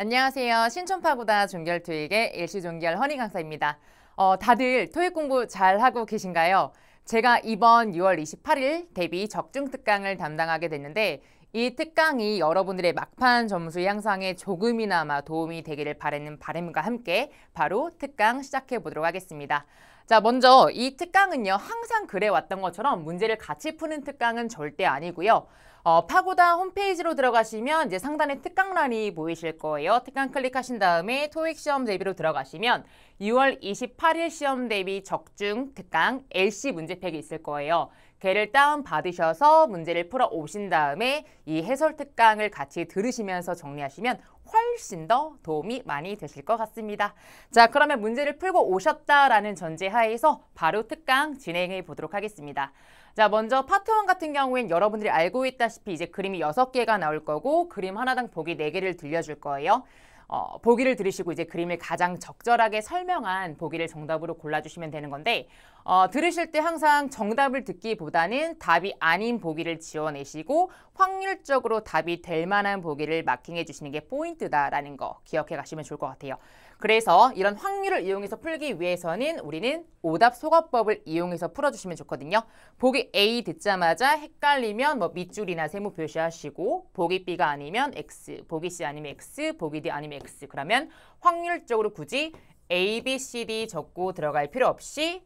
안녕하세요. 신촌파고다 종결토익의 일시종결 허니 강사입니다. 어, 다들 토익 공부 잘하고 계신가요? 제가 이번 6월 28일 대비 적중 특강을 담당하게 됐는데 이 특강이 여러분들의 막판 점수 향상에 조금이나마 도움이 되기를 바라는 바람과 함께 바로 특강 시작해 보도록 하겠습니다. 자, 먼저 이 특강은요. 항상 그래왔던 것처럼 문제를 같이 푸는 특강은 절대 아니고요. 어, 파고다 홈페이지로 들어가시면 이제 상단에 특강란이 보이실 거예요. 특강 클릭하신 다음에 토익 시험 대비로 들어가시면 6월 28일 시험 대비 적중 특강 LC 문제팩이 있을 거예요. 걔를 다운받으셔서 문제를 풀어 오신 다음에 이 해설 특강을 같이 들으시면서 정리하시면 훨씬 더 도움이 많이 되실 것 같습니다. 자, 그러면 문제를 풀고 오셨다라는 전제 하에서 바로 특강 진행해 보도록 하겠습니다. 자, 먼저 파트 1 같은 경우엔 여러분들이 알고 있다시피 이제 그림이 6개가 나올 거고 그림 하나당 보기 4개를 들려줄 거예요. 어, 보기를 들으시고 이제 그림을 가장 적절하게 설명한 보기를 정답으로 골라주시면 되는 건데 어, 들으실 때 항상 정답을 듣기보다는 답이 아닌 보기를 지어내시고 확률적으로 답이 될 만한 보기를 마킹해 주시는 게 포인트다라는 거 기억해 가시면 좋을 것 같아요. 그래서 이런 확률을 이용해서 풀기 위해서는 우리는 오답 소거법을 이용해서 풀어주시면 좋거든요. 보기 A 듣자마자 헷갈리면 뭐 밑줄이나 세모 표시하시고 보기 B가 아니면 X, 보기 C 아니면 X, 보기 D 아니면 X 그러면 확률적으로 굳이 A, B, C, D 적고 들어갈 필요 없이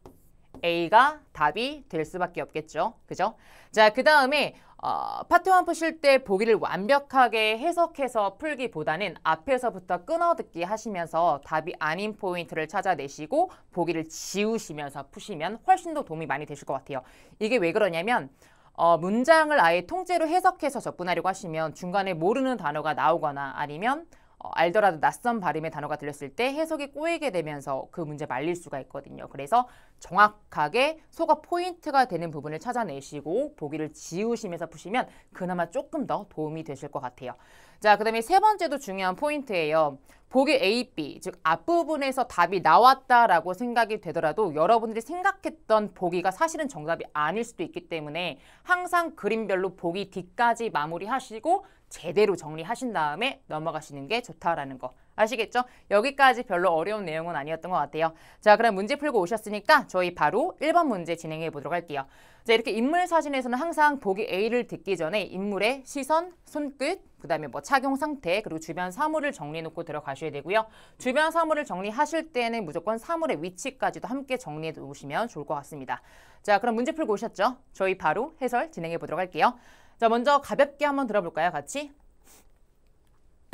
A가 답이 될 수밖에 없겠죠. 그죠? 자, 그 다음에 어, 파트 1 푸실 때 보기를 완벽하게 해석해서 풀기보다는 앞에서부터 끊어듣기 하시면서 답이 아닌 포인트를 찾아내시고 보기를 지우시면서 푸시면 훨씬 더 도움이 많이 되실 것 같아요. 이게 왜 그러냐면 어, 문장을 아예 통째로 해석해서 접근하려고 하시면 중간에 모르는 단어가 나오거나 아니면 어, 알더라도 낯선 발음의 단어가 들렸을 때 해석이 꼬이게 되면서 그 문제 말릴 수가 있거든요. 그래서 정확하게 소가 포인트가 되는 부분을 찾아내시고 보기를 지우시면서 푸시면 그나마 조금 더 도움이 되실 것 같아요. 자, 그 다음에 세 번째도 중요한 포인트예요. 보기 A, B, 즉 앞부분에서 답이 나왔다라고 생각이 되더라도 여러분들이 생각했던 보기가 사실은 정답이 아닐 수도 있기 때문에 항상 그림별로 보기 D까지 마무리하시고 제대로 정리하신 다음에 넘어가시는 게 좋다라는 거 아시겠죠? 여기까지 별로 어려운 내용은 아니었던 것 같아요. 자, 그럼 문제 풀고 오셨으니까 저희 바로 1번 문제 진행해 보도록 할게요. 자, 이렇게 인물 사진에서는 항상 보기 A를 듣기 전에 인물의 시선, 손끝, 그 다음에 뭐 착용 상태, 그리고 주변 사물을 정리해 놓고 들어가셔야 되고요. 주변 사물을 정리하실 때는 무조건 사물의 위치까지도 함께 정리해 놓으시면 좋을 것 같습니다. 자, 그럼 문제 풀고 오셨죠? 저희 바로 해설 진행해 보도록 할게요. 자, 먼저 가볍게 한번 들어볼까요? 같이.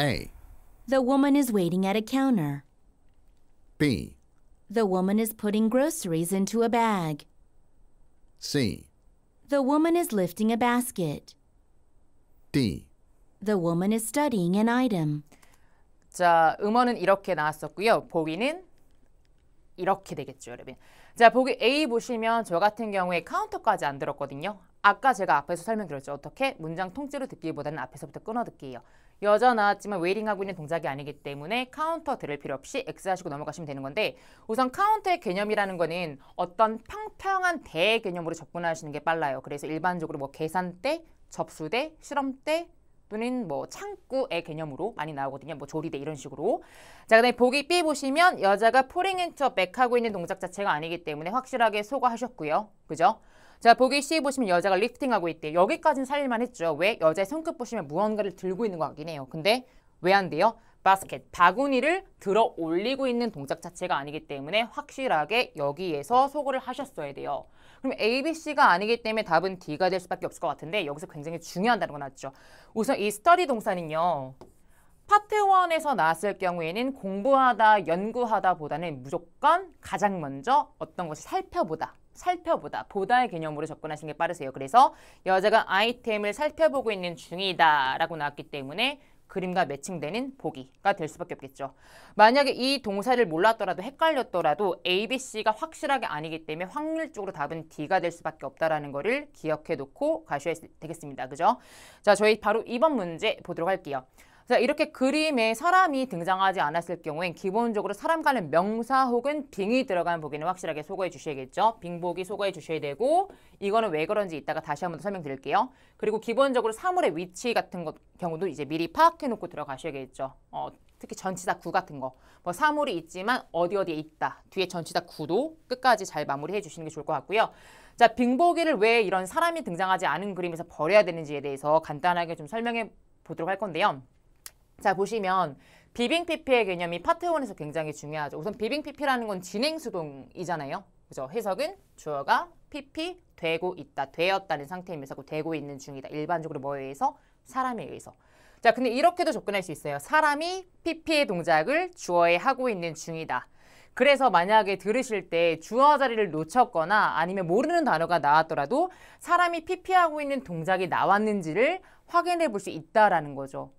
A. The woman is waiting at a counter. B. The woman is putting groceries into a bag. C. The woman is lifting a basket. D. The woman is studying an item. 자, 음원은 이렇게 나왔었고요. 보기는 이렇게 되겠죠, 여러분. 자, 보기 A 보시면 저 같은 경우에 카운터까지 안 들었거든요. 아까 제가 앞에서 설명드렸죠. 어떻게 문장 통째로 듣기보다는 앞에서부터 끊어 듣기예요. 여자 나왔지만 웨이링하고 있는 동작이 아니기 때문에 카운터 들을 필요 없이 X 하시고 넘어가시면 되는 건데 우선 카운터의 개념이라는 거는 어떤 평평한 대 개념으로 접근하시는 게 빨라요. 그래서 일반적으로 뭐 계산대, 접수대, 실험대, 또는 뭐 창구의 개념으로 많이 나오거든요. 뭐 조리대 이런 식으로. 자, 그다음에 보기 B 보시면 여자가 포링 앤터 백하고 있는 동작 자체가 아니기 때문에 확실하게 소거하셨고요. 그죠? 자, 보기 C 보시면 여자가 리프팅하고 있대요. 여기까지는 살릴만 했죠. 왜? 여자의 성급 보시면 무언가를 들고 있는 것 같긴 해요. 근데 왜 안 돼요? 바스켓, 바구니를 들어 올리고 있는 동작 자체가 아니기 때문에 확실하게 여기에서 소고를 하셨어야 돼요. 그럼 A, B, C가 아니기 때문에 답은 D가 될 수밖에 없을 것 같은데 여기서 굉장히 중요한 단어가 나죠 우선 이 스터디 동사는요. 파트 원에서 나왔을 경우에는 공부하다, 연구하다 보다는 무조건 가장 먼저 어떤 것을 살펴보다 살펴보다, 보다의 개념으로 접근하시는 게 빠르세요. 그래서 여자가 아이템을 살펴보고 있는 중이다 라고 나왔기 때문에 그림과 매칭되는 보기가 될 수밖에 없겠죠. 만약에 이 동사를 몰랐더라도 헷갈렸더라도 A, B, C가 확실하게 아니기 때문에 확률적으로 답은 D가 될 수밖에 없다라는 거를 기억해 놓고 가셔야 되겠습니다. 그죠? 자, 저희 바로 이번 문제 보도록 할게요. 자, 이렇게 그림에 사람이 등장하지 않았을 경우엔 기본적으로 사람 가는 명사 혹은 빙이 들어간 보기는 확실하게 소거해 주셔야겠죠. 빙보기 소거해 주셔야 되고 이거는 왜 그런지 이따가 다시 한번 설명드릴게요. 그리고 기본적으로 사물의 위치 같은 것, 경우도 이제 미리 파악해 놓고 들어가셔야겠죠. 어, 특히 전치사 구 같은 거. 뭐 사물이 있지만 어디 어디에 있다. 뒤에 전치사 구도 끝까지 잘 마무리해 주시는 게 좋을 것 같고요. 자, 빙보기를 왜 이런 사람이 등장하지 않은 그림에서 버려야 되는지에 대해서 간단하게 좀 설명해 보도록 할 건데요. 자 보시면 비빙 PP의 개념이 파트 1에서 굉장히 중요하죠. 우선 비빙 PP라는 건 진행 수동이잖아요. 그죠? 해석은 주어가 PP 되고 있다, 되었다는 상태이면서 그 되고 있는 중이다. 일반적으로 뭐에 의해서? 사람에 의해서. 자, 근데 이렇게도 접근할 수 있어요. 사람이 PP의 동작을 주어에 하고 있는 중이다. 그래서 만약에 들으실 때 주어 자리를 놓쳤거나 아니면 모르는 단어가 나왔더라도 사람이 PP하고 있는 동작이 나왔는지를 확인해 볼 수 있다라는 거죠.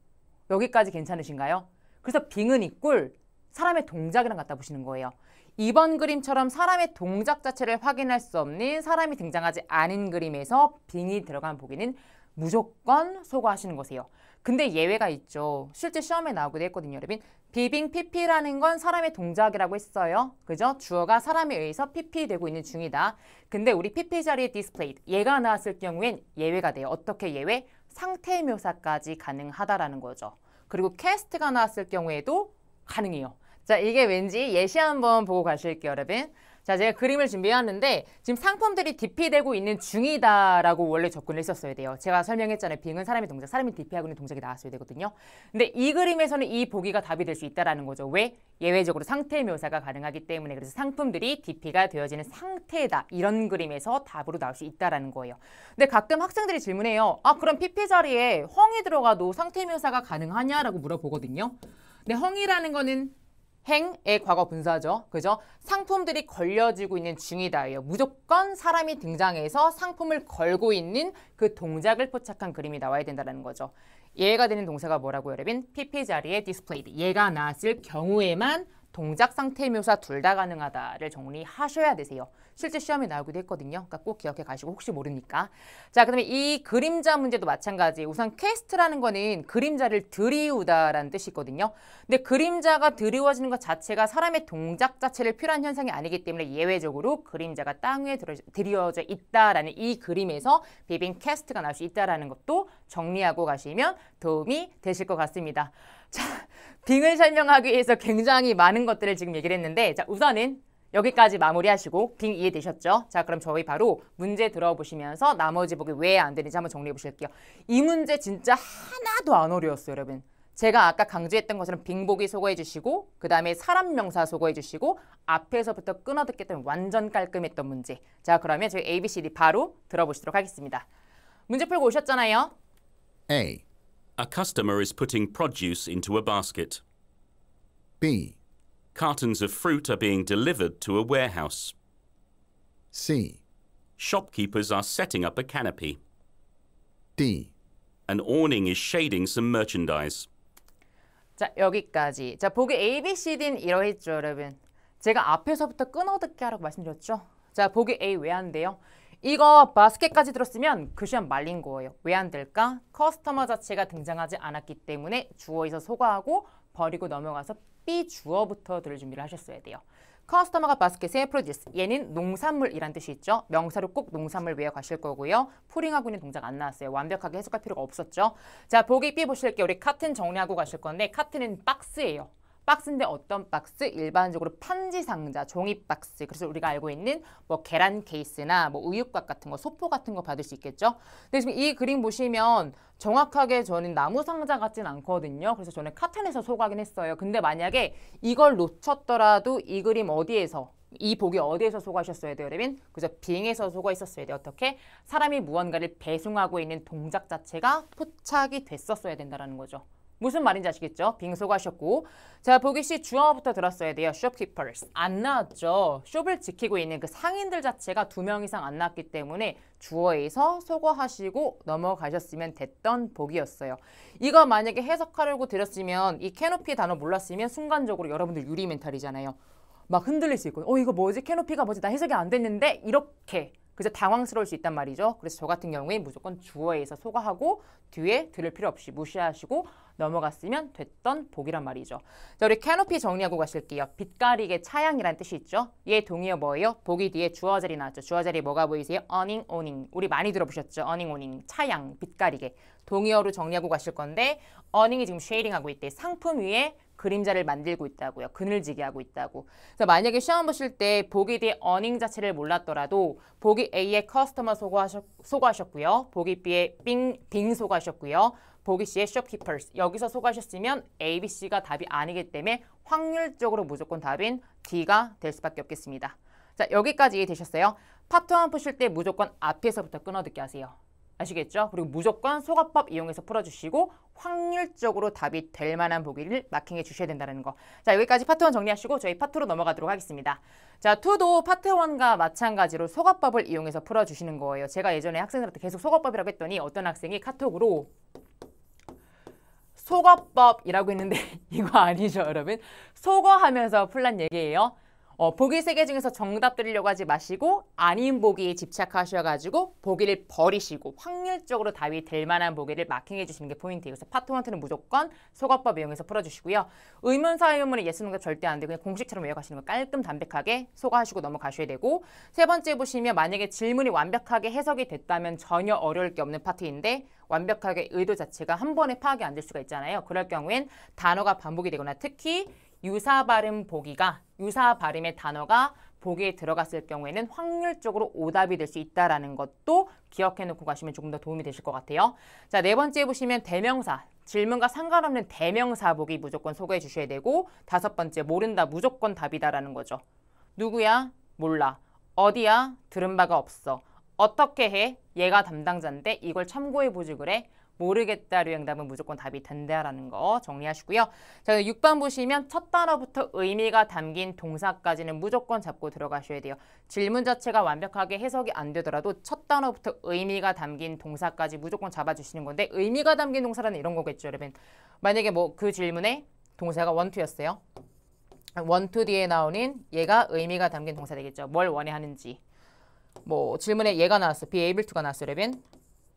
여기까지 괜찮으신가요? 그래서 빙은 이꿀 사람의 동작이랑 갖다 보시는 거예요. 이번 그림처럼 사람의 동작 자체를 확인할 수 없는 사람이 등장하지 않은 그림에서 빙이 들어간 보기는 무조건 소거하시는 거세요. 근데 예외가 있죠. 실제 시험에 나오기도 했거든요, 여러분. 비빙 PP라는 건 사람의 동작이라고 했어요. 그죠? 주어가 사람에 의해서 PP 되고 있는 중이다. 근데 우리 PP 자리에 디스플레이, 얘가 나왔을 경우엔 예외가 돼요. 어떻게 예외? 상태 묘사까지 가능하다라는 거죠. 그리고 캐스트가 나왔을 경우에도 가능해요. 자, 이게 왠지 예시 한번 보고 가실게요, 여러분. 자, 제가 그림을 준비해왔는데 지금 상품들이 DP되고 있는 중이다라고 원래 접근을 했었어야 돼요. 제가 설명했잖아요. 빙은 사람의 동작, 사람이 DP하고 있는 동작이 나왔어야 되거든요. 근데 이 그림에서는 이 보기가 답이 될 수 있다라는 거죠. 왜? 예외적으로 상태 묘사가 가능하기 때문에 그래서 상품들이 DP가 되어지는 상태다. 이런 그림에서 답으로 나올 수 있다라는 거예요. 근데 가끔 학생들이 질문해요. 아, 그럼 PP 자리에 헝이 들어가도 상태 묘사가 가능하냐라고 물어보거든요. 근데 헝이라는 거는 행의 과거 분사죠. 그죠? 상품들이 걸려지고 있는 중이다 무조건 사람이 등장해서 상품을 걸고 있는 그 동작을 포착한 그림이 나와야 된다는 거죠. 예가 되는 동사가 뭐라고요, 여러분? PP 자리에 디스플레이드. 예가 나왔을 경우에만 동작 상태 묘사 둘 다 가능하다를 정리하셔야 되세요. 실제 시험에 나오기도 했거든요. 그러니까 꼭 기억해 가시고 혹시 모르니까. 자, 그다음에 이 그림자 문제도 마찬가지. 우선 퀘스트라는 거는 그림자를 드리우다라는 뜻이거든요. 근데 그림자가 드리워지는것 자체가 사람의 동작 자체를 필요한 현상이 아니기 때문에 예외적으로 그림자가 땅 위에 드리워져 있다라는 이 그림에서 비빙 퀘스트가 나올 수 있다라는 것도 정리하고 가시면 도움이 되실 것 같습니다. 자, 빙을 설명하기 위해서 굉장히 많은 것들을 지금 얘기를 했는데 자 우선은 여기까지 마무리하시고 빙 이해되셨죠? 자 그럼 저희 바로 문제 들어보시면서 나머지 보기 왜 안 되는지 한번 정리해 보실게요. 이 문제 진짜 하나도 안 어려웠어요 여러분. 제가 아까 강조했던 것처럼 빙보기 소거해 주시고 그 다음에 사람 명사 소거해 주시고 앞에서부터 끊어듣겠던 완전 깔끔했던 문제 자 그러면 저희 ABCD 바로 들어보시도록 하겠습니다 문제 풀고 오셨잖아요 A A customer is putting produce into a basket. B. Cartons of fruit are being delivered to a warehouse. C. Shopkeepers are setting up a canopy. D. An awning is shading some merchandise. 자, 여기까지. 자, 보기 A, B, C, D는 이러했죠, 여러분. 제가 앞에서부터 끊어듣게 하라고 말씀드렸죠? 이거 바스켓까지 들었으면 그 시험 말린 거예요. 왜 안 될까? 커스터머 자체가 등장하지 않았기 때문에 주어에서 소화하고 버리고 넘어가서 B 주어부터 들을 준비를 하셨어야 돼요. 커스터머가 바스켓의 프로듀스, 얘는 농산물이란 뜻이 있죠. 명사로 꼭 농산물 외워가실 거고요. 풀링하고 있는 동작 안 나왔어요. 완벽하게 해석할 필요가 없었죠. 자, 보기 B 보실게요. 우리 카튼 정리하고 가실 건데 카튼은 박스예요. 박스인데 어떤 박스? 일반적으로 판지 상자, 종이 박스. 그래서 우리가 알고 있는 뭐 계란 케이스나 뭐 우유곽 같은 거, 소포 같은 거 받을 수 있겠죠. 근데 지금 이 그림 보시면 정확하게 저는 나무 상자 같진 않거든요. 그래서 저는 카탄에서 소각긴 했어요. 근데 만약에 이걸 놓쳤더라도 이 그림 어디에서 이 복이 어디에서 속하셨어야 돼요, 그러면 그저 비행에서 속아 있었어야 돼요. 어떻게? 사람이 무언가를 배송하고 있는 동작 자체가 포착이 됐었어야 된다는 거죠. 무슨 말인지 아시겠죠? 빙속하셨고자 보기 씨 주어부터 들었어야 돼요. shopkeepers 안 나왔죠. 숍을 지키고 있는 그 상인들 자체가 두 명 이상 안 나왔기 때문에 주어에서 소거하시고 넘어가셨으면 됐던 보기였어요. 이거 만약에 해석하려고 들었으면 이 캐노피 단어 몰랐으면 순간적으로 여러분들 유리 멘탈이잖아요. 막 흔들릴 수 있고 어 이거 뭐지? 캐노피가 뭐지? 나 해석이 안 됐는데 이렇게 그래서 당황스러울 수 있단 말이죠. 그래서 저 같은 경우에 무조건 주어에서 소가하고 뒤에 들을 필요 없이 무시하시고 넘어갔으면 됐던 복이란 말이죠. 자, 우리 캐노피 정리하고 가실게요. 빛가리게 차양이란 뜻이 있죠. 얘 동의어 뭐예요? 복이 뒤에 주어 자리 나왔죠. 주어 자리 뭐가 보이세요? 어닝, 오닝. 우리 많이 들어보셨죠? 어닝, 오닝. 차양, 빛가리게. 동의어로 정리하고 가실 건데 어닝이 지금 쉐이링하고 있대. 상품 위에 그림자를 만들고 있다고요. 그늘지게 하고 있다고. 그래서 만약에 시험 보실 때 보기 D e 어닝 자체를 몰랐더라도 보기 a 의 커스터머 소거하셨, 고요 보기 b 의 빙, 빙 소거하셨고요. 보기 C의 쇼키퍼스 여기서 소거하셨으면 A, B, C가 답이 아니기 때문에 확률적으로 무조건 답인 D가 될 수밖에 없겠습니다. 자 여기까지 이해되셨어요? 파트 1 푸실 때 무조건 앞에서부터 끊어듣게 하세요. 아시겠죠? 그리고 무조건 소가법 이용해서 풀어주시고 확률적으로 답이 될 만한 보기를 마킹해 주셔야 된다는 거. 자 여기까지 파트 1 정리하시고 저희 파트 로 넘어가도록 하겠습니다. 자 2도 파트 1과 마찬가지로 소가법을 이용해서 풀어주시는 거예요. 제가 예전에 학생들한테 계속 소가법이라고 했더니 어떤 학생이 카톡으로 소가법이라고 했는데 이거 아니죠 여러분? 소거하면서 풀란 얘기예요. 어, 보기 세개 중에서 정답 드리려고 하지 마시고 아닌 보기에 집착하셔가지고 보기를 버리시고 확률적으로 답이 될 만한 보기를 마킹해 주시는 게 포인트예요. 그래서 파트 1트는 무조건 소거법 이용해서 풀어주시고요. 의문사 의문은 예스 문답 절대 안 되고 그냥 공식처럼 외워가시는 거 깔끔 담백하게 소거하시고 넘어가셔야 되고 세 번째 보시면 만약에 질문이 완벽하게 해석이 됐다면 전혀 어려울 게 없는 파트인데 완벽하게 의도 자체가 한 번에 파악이 안 될 수가 있잖아요. 그럴 경우엔 단어가 반복이 되거나 특히 유사 발음 보기가 유사 발음의 단어가 보기에 들어갔을 경우에는 확률적으로 오답이 될 수 있다는 것도 기억해놓고 가시면 조금 더 도움이 되실 것 같아요. 자, 네 번째 보시면 대명사. 질문과 상관없는 대명사 보기 무조건 소개해 주셔야 되고 다섯 번째 모른다 무조건 답이다라는 거죠. 누구야? 몰라. 어디야? 들은 바가 없어. 어떻게 해? 얘가 담당자인데 이걸 참고해 보지 그래. 모르겠다 류행답은 무조건 답이 된다라는 거 정리하시고요. 자, 6번 보시면 첫 단어부터 의미가 담긴 동사까지는 무조건 잡고 들어가셔야 돼요. 질문 자체가 완벽하게 해석이 안 되더라도 첫 단어부터 의미가 담긴 동사까지 무조건 잡아주시는 건데 의미가 담긴 동사라는 이런 거겠죠, 여러분. 만약에 뭐 그 질문에 동사가 원투였어요. 원투 뒤에 나오는 얘가 의미가 담긴 동사 되겠죠. 뭘 원해 하는지. 뭐 질문에 얘가 나왔어. be able to가 나왔어, 여러분.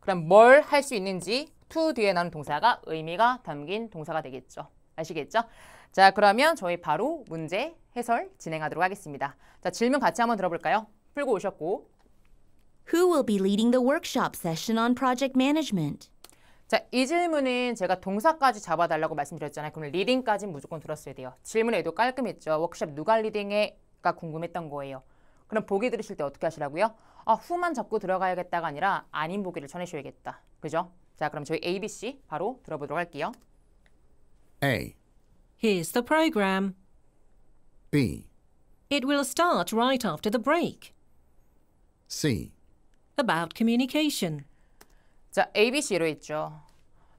그럼 뭘 할 수 있는지 to 뒤에 나오는 동사가 의미가 담긴 동사가 되겠죠. 아시겠죠? 자, 그러면 저희 바로 문제 해설 진행하도록 하겠습니다. 자, 질문 같이 한번 들어볼까요? 풀고 오셨고. Who will be leading the workshop session on project management? 자, 이 질문은 제가 동사까지 잡아달라고 말씀드렸잖아요. 그럼 리딩까지 무조건 들었어야 돼요. 질문 에도 깔끔했죠. 워크숍 누가 리딩해?가 궁금했던 거예요. 그럼 보기 들으실 때 어떻게 하시라고요? 아, 후만 잡고 들어가야겠다가 아니라 아닌 보기를 전해주셔야겠다. 그죠? 자, 그럼 저희 A, B, C 바로 들어보도록 할게요. A. Here's the program. B. It will start right after the break. C. About communication. 자, A, B, C로 했죠.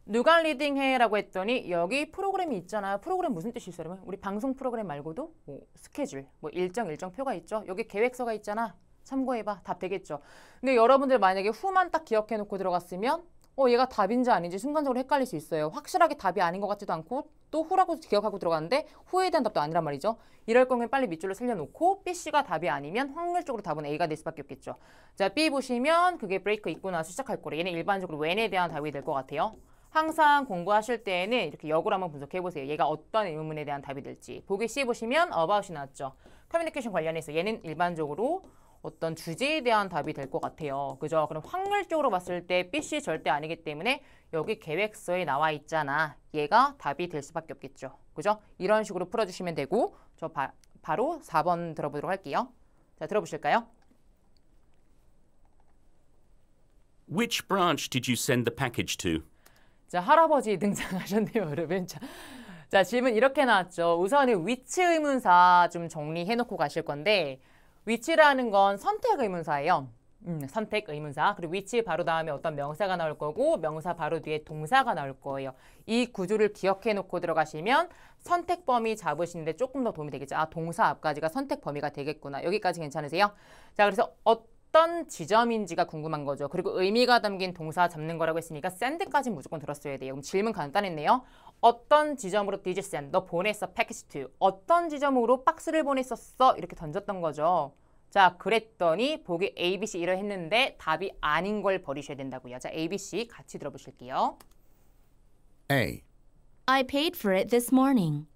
누가 리딩해라고 했더니 여기 프로그램이 있잖아. 프로그램 무슨 뜻이요 여러분? 우리 방송 프로그램 말고도 뭐 스케줄, 뭐 일정 일정표가 있죠. 여기 계획서가 있잖아. 참고해봐. 답 되겠죠. 근데 여러분들 만약에 후만 딱 기억해놓고 들어갔으면 어 얘가 답인지 아닌지 순간적으로 헷갈릴 수 있어요. 확실하게 답이 아닌 것 같지도 않고 또 후라고 기억하고 들어갔는데 후에 대한 답도 아니란 말이죠. 이럴 경우엔 빨리 밑줄로 살려놓고 B씨가 답이 아니면 확률적으로 답은 A가 될 수밖에 없겠죠. 자 B 보시면 그게 브레이크 있고 나서 시작할 거래. 얘는 일반적으로 w 에 대한 답이 될 것 같아요. 항상 공부하실 때에는 이렇게 역으로 한번 분석해 보세요. 얘가 어떤 의문에 대한 답이 될지. 보기 C 보시면 어바웃이 나왔죠. 커뮤니케이션 관련해서 얘는 일반적으로 어떤 주제에 대한 답이 될 것 같아요. 그죠? 그럼 확률적으로 봤을 때 BC 절대 아니기 때문에 여기 계획서에 나와 있잖아. 얘가 답이 될 수밖에 없겠죠. 그죠? 이런 식으로 풀어주시면 되고 저 바, 바로 4번 들어보도록 할게요. 자, 들어보실까요? Which branch did you send the package to? 자, 할아버지 등장하셨네요, 여러분. 자, 자, 질문 이렇게 나왔죠. 우선은 위치 의문사 좀 정리해놓고 가실 건데 위치라는 건 선택 의문사예요. 음, 선택 의문사. 그리고 위치 바로 다음에 어떤 명사가 나올 거고 명사 바로 뒤에 동사가 나올 거예요. 이 구조를 기억해 놓고 들어가시면 선택 범위 잡으시는데 조금 더 도움이 되겠죠. 아, 동사 앞까지가 선택 범위가 되겠구나. 여기까지 괜찮으세요? 자, 그래서 어 어떤 지점인지가 궁금한 거죠. 그리고 의미가 담긴 동사 잡는 거라고 했으니까 샌드까지 무조건 들었어야 돼요. 그럼 질문 간단했네요. 어떤 지점으로 did you send? 너 보냈어. package to. 어떤 지점으로 박스를 보냈었어? 이렇게 던졌던 거죠. 자, 그랬더니 보기 A, B, C 이러 했는데 답이 아닌 걸 버리셔야 된다고요. 자, A, B, C 같이 들어보실게요. A. I paid for it this morning.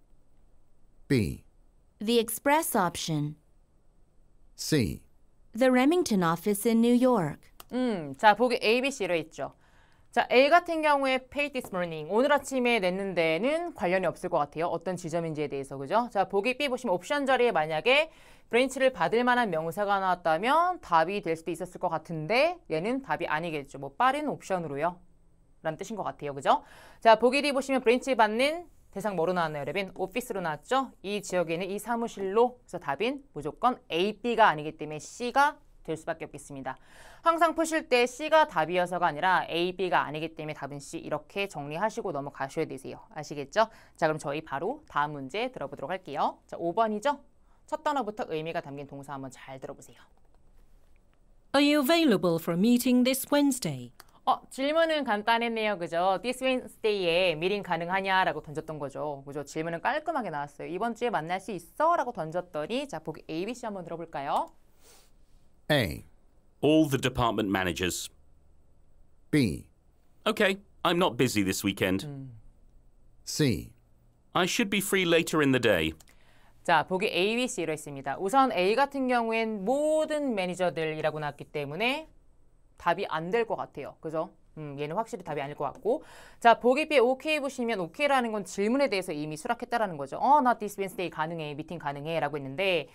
B. The express option. C. the Remington office in New York. 음, 자, 보기 A, B, C로 있죠. 자, A 같은 경우에 paid this morning. 오늘 아침에 냈는 데는 관련이 없을 것 같아요. 어떤 지점인지에 대해서, 그죠? 자, 보기 B 보시면 옵션 자리에 만약에 브랜치를 받을 만한 명사가 나왔다면 답이 될 수도 있었을 것 같은데 얘는 답이 아니겠죠. 뭐 빠른 옵션으로요. 라는 뜻인 것 같아요. 그죠? 자, 보기 D 보시면 브랜치 받는 대상 뭐로 나왔나요, 여러분? 오피스로 나왔죠? 이 지역에 있는 이 사무실로 그래서 답인 무조건 A, B가 아니기 때문에 C가 될 수밖에 없겠습니다. 항상 푸실 때 C가 답이어서가 아니라 A, B가 아니기 때문에 답은 C 이렇게 정리하시고 넘어가셔야 되세요. 아시겠죠? 자, 그럼 저희 바로 다음 문제 들어보도록 할게요. 자, 5번이죠? 첫 단어부터 의미가 담긴 동사 한번 잘 들어보세요. Are you available for a meeting this Wednesday? 어, 질문은 간단했네요. 그죠? This Wednesday에 미팅 가능하냐라고 던졌던 거죠. 그죠? 질문은 깔끔하게 나왔어요. 이번 주에 만날 수 있어? 라고 던졌더니 자, 보기 ABC 한번 들어볼까요? A. All the department managers. B. Okay, I'm not busy this weekend. 음. C. I should be free later in the day. 자, 보기 A, B, C로 했습니다. 우선 A 같은 경우엔 모든 매니저들이라고 나왔기 때문에 답이 안 될 것 같아요. 그죠? 음, 얘는 확실히 답이 아닐 것 같고 자 보기 비에 OK 보시면 OK라는 건 질문에 대해서 이미 수락했다라는 거죠. 어, 나 this Wednesday 가능해, 미팅 가능해 라고 했는데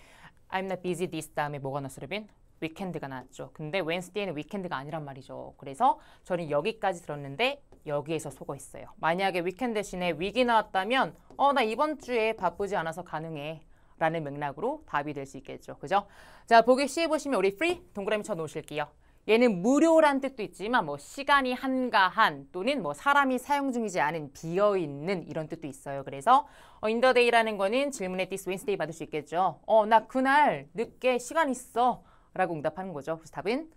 I'm not busy this 다음에 뭐가 나왔어요, 빈? 위켄드가 나왔죠. 근데 웬스데이는 위켄드가 아니란 말이죠. 그래서 저는 여기까지 들었는데 여기에서 속어있어요. 만약에 위켄드 대신에 위기 나왔다면 어 나 이번 주에 바쁘지 않아서 가능해 라는 맥락으로 답이 될 수 있겠죠. 그죠? 자 보기 C 보시면 우리 free 동그라미 쳐놓으실게요. 얘는 무료란 뜻도 있지만 뭐 시간이 한가한 또는 뭐 사람이 사용 중이지 않은 비어있는 이런 뜻도 있어요. 그래서 어, 인더데이라는 거는 질문에 this Wednesday 받을 수 있겠죠. 어, 나 그날 늦게 시간 있어 라고 응답하는 거죠. 그래서 답은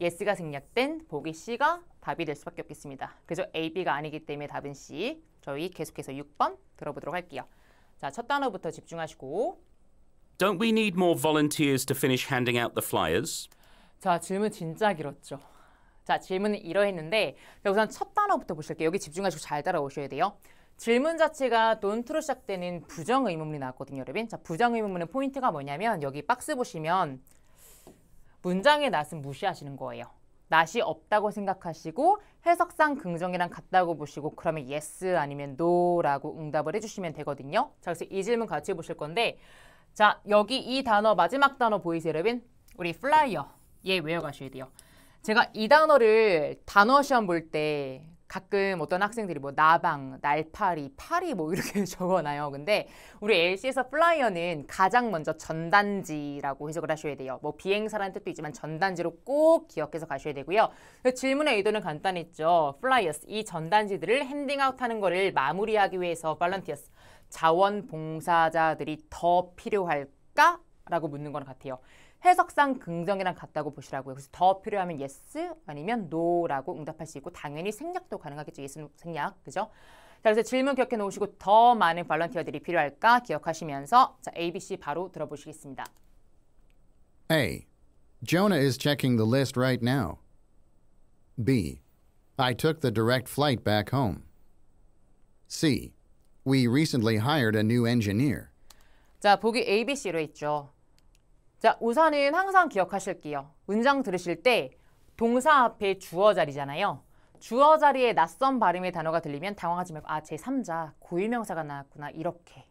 yes가 생략된 보기 c가 답이 될 수밖에 없겠습니다. 그래서 A, B가 아니기 때문에 답은 C. 저희 계속해서 6번 들어보도록 할게요. 자, 첫 단어부터 집중하시고 Don't we need more volunteers to finish handing out the flyers? 자, 질문 진짜 길었죠. 자, 질문은 이러했는데 우선 첫 단어부터 보실게요. 여기 집중하시고 잘 따라오셔야 돼요. 질문 자체가 돈트로 시작되는 부정 의문문이 나왔거든요, 여러분. 자, 부정 의문문의 포인트가 뭐냐면 여기 박스 보시면 문장의 낯은 무시하시는 거예요. 낯이 없다고 생각하시고 해석상 긍정이랑 같다고 보시고 그러면 yes 아니면 no라고 응답을 해주시면 되거든요. 자, 그래서 이 질문 같이 보실 건데 자, 여기 이 단어 마지막 단어 보이세요, 여러분? 우리 플라이어. 얘 외워가셔야 돼요. 제가 이 단어를 단어 시험 볼 때 가끔 어떤 학생들이 뭐 나방, 날파리, 파리 뭐 이렇게 적어놔요. 근데 우리 LC에서 플라이어는 가장 먼저 전단지라고 해석을 하셔야 돼요. 뭐 비행사라는 뜻도 있지만 전단지로 꼭 기억해서 가셔야 되고요. 질문의 의도는 간단했죠. 플라이어스, 이 전단지들을 핸딩아웃 하는 거를 마무리하기 위해서 발런티어스, 자원봉사자들이 더 필요할까? 라고 묻는 거 같아요. 해석상 긍정이랑 같다고 보시라고요. 그래서 더 필요하면 yes 아니면 no라고 응답할 수 있고 당연히 생략도 가능하겠죠. yes 생략. 그죠? 자, 그래서 질문 기억해 놓으시고 더 많은 발런티어들이 필요할까 기억하시면서 자, ABC 바로 들어보시겠습니다. A. Jonah is checking the list right now. B. I took the direct flight back home. C. We recently hired a new engineer. 자, 보기 ABC로 했죠. 자, 우선은 항상 기억하실게요. 문장 들으실 때 동사 앞에 주어 자리잖아요. 주어 자리에 낯선 발음의 단어가 들리면 당황하지 말고 아, 제3자 고유명사가 나왔구나 이렇게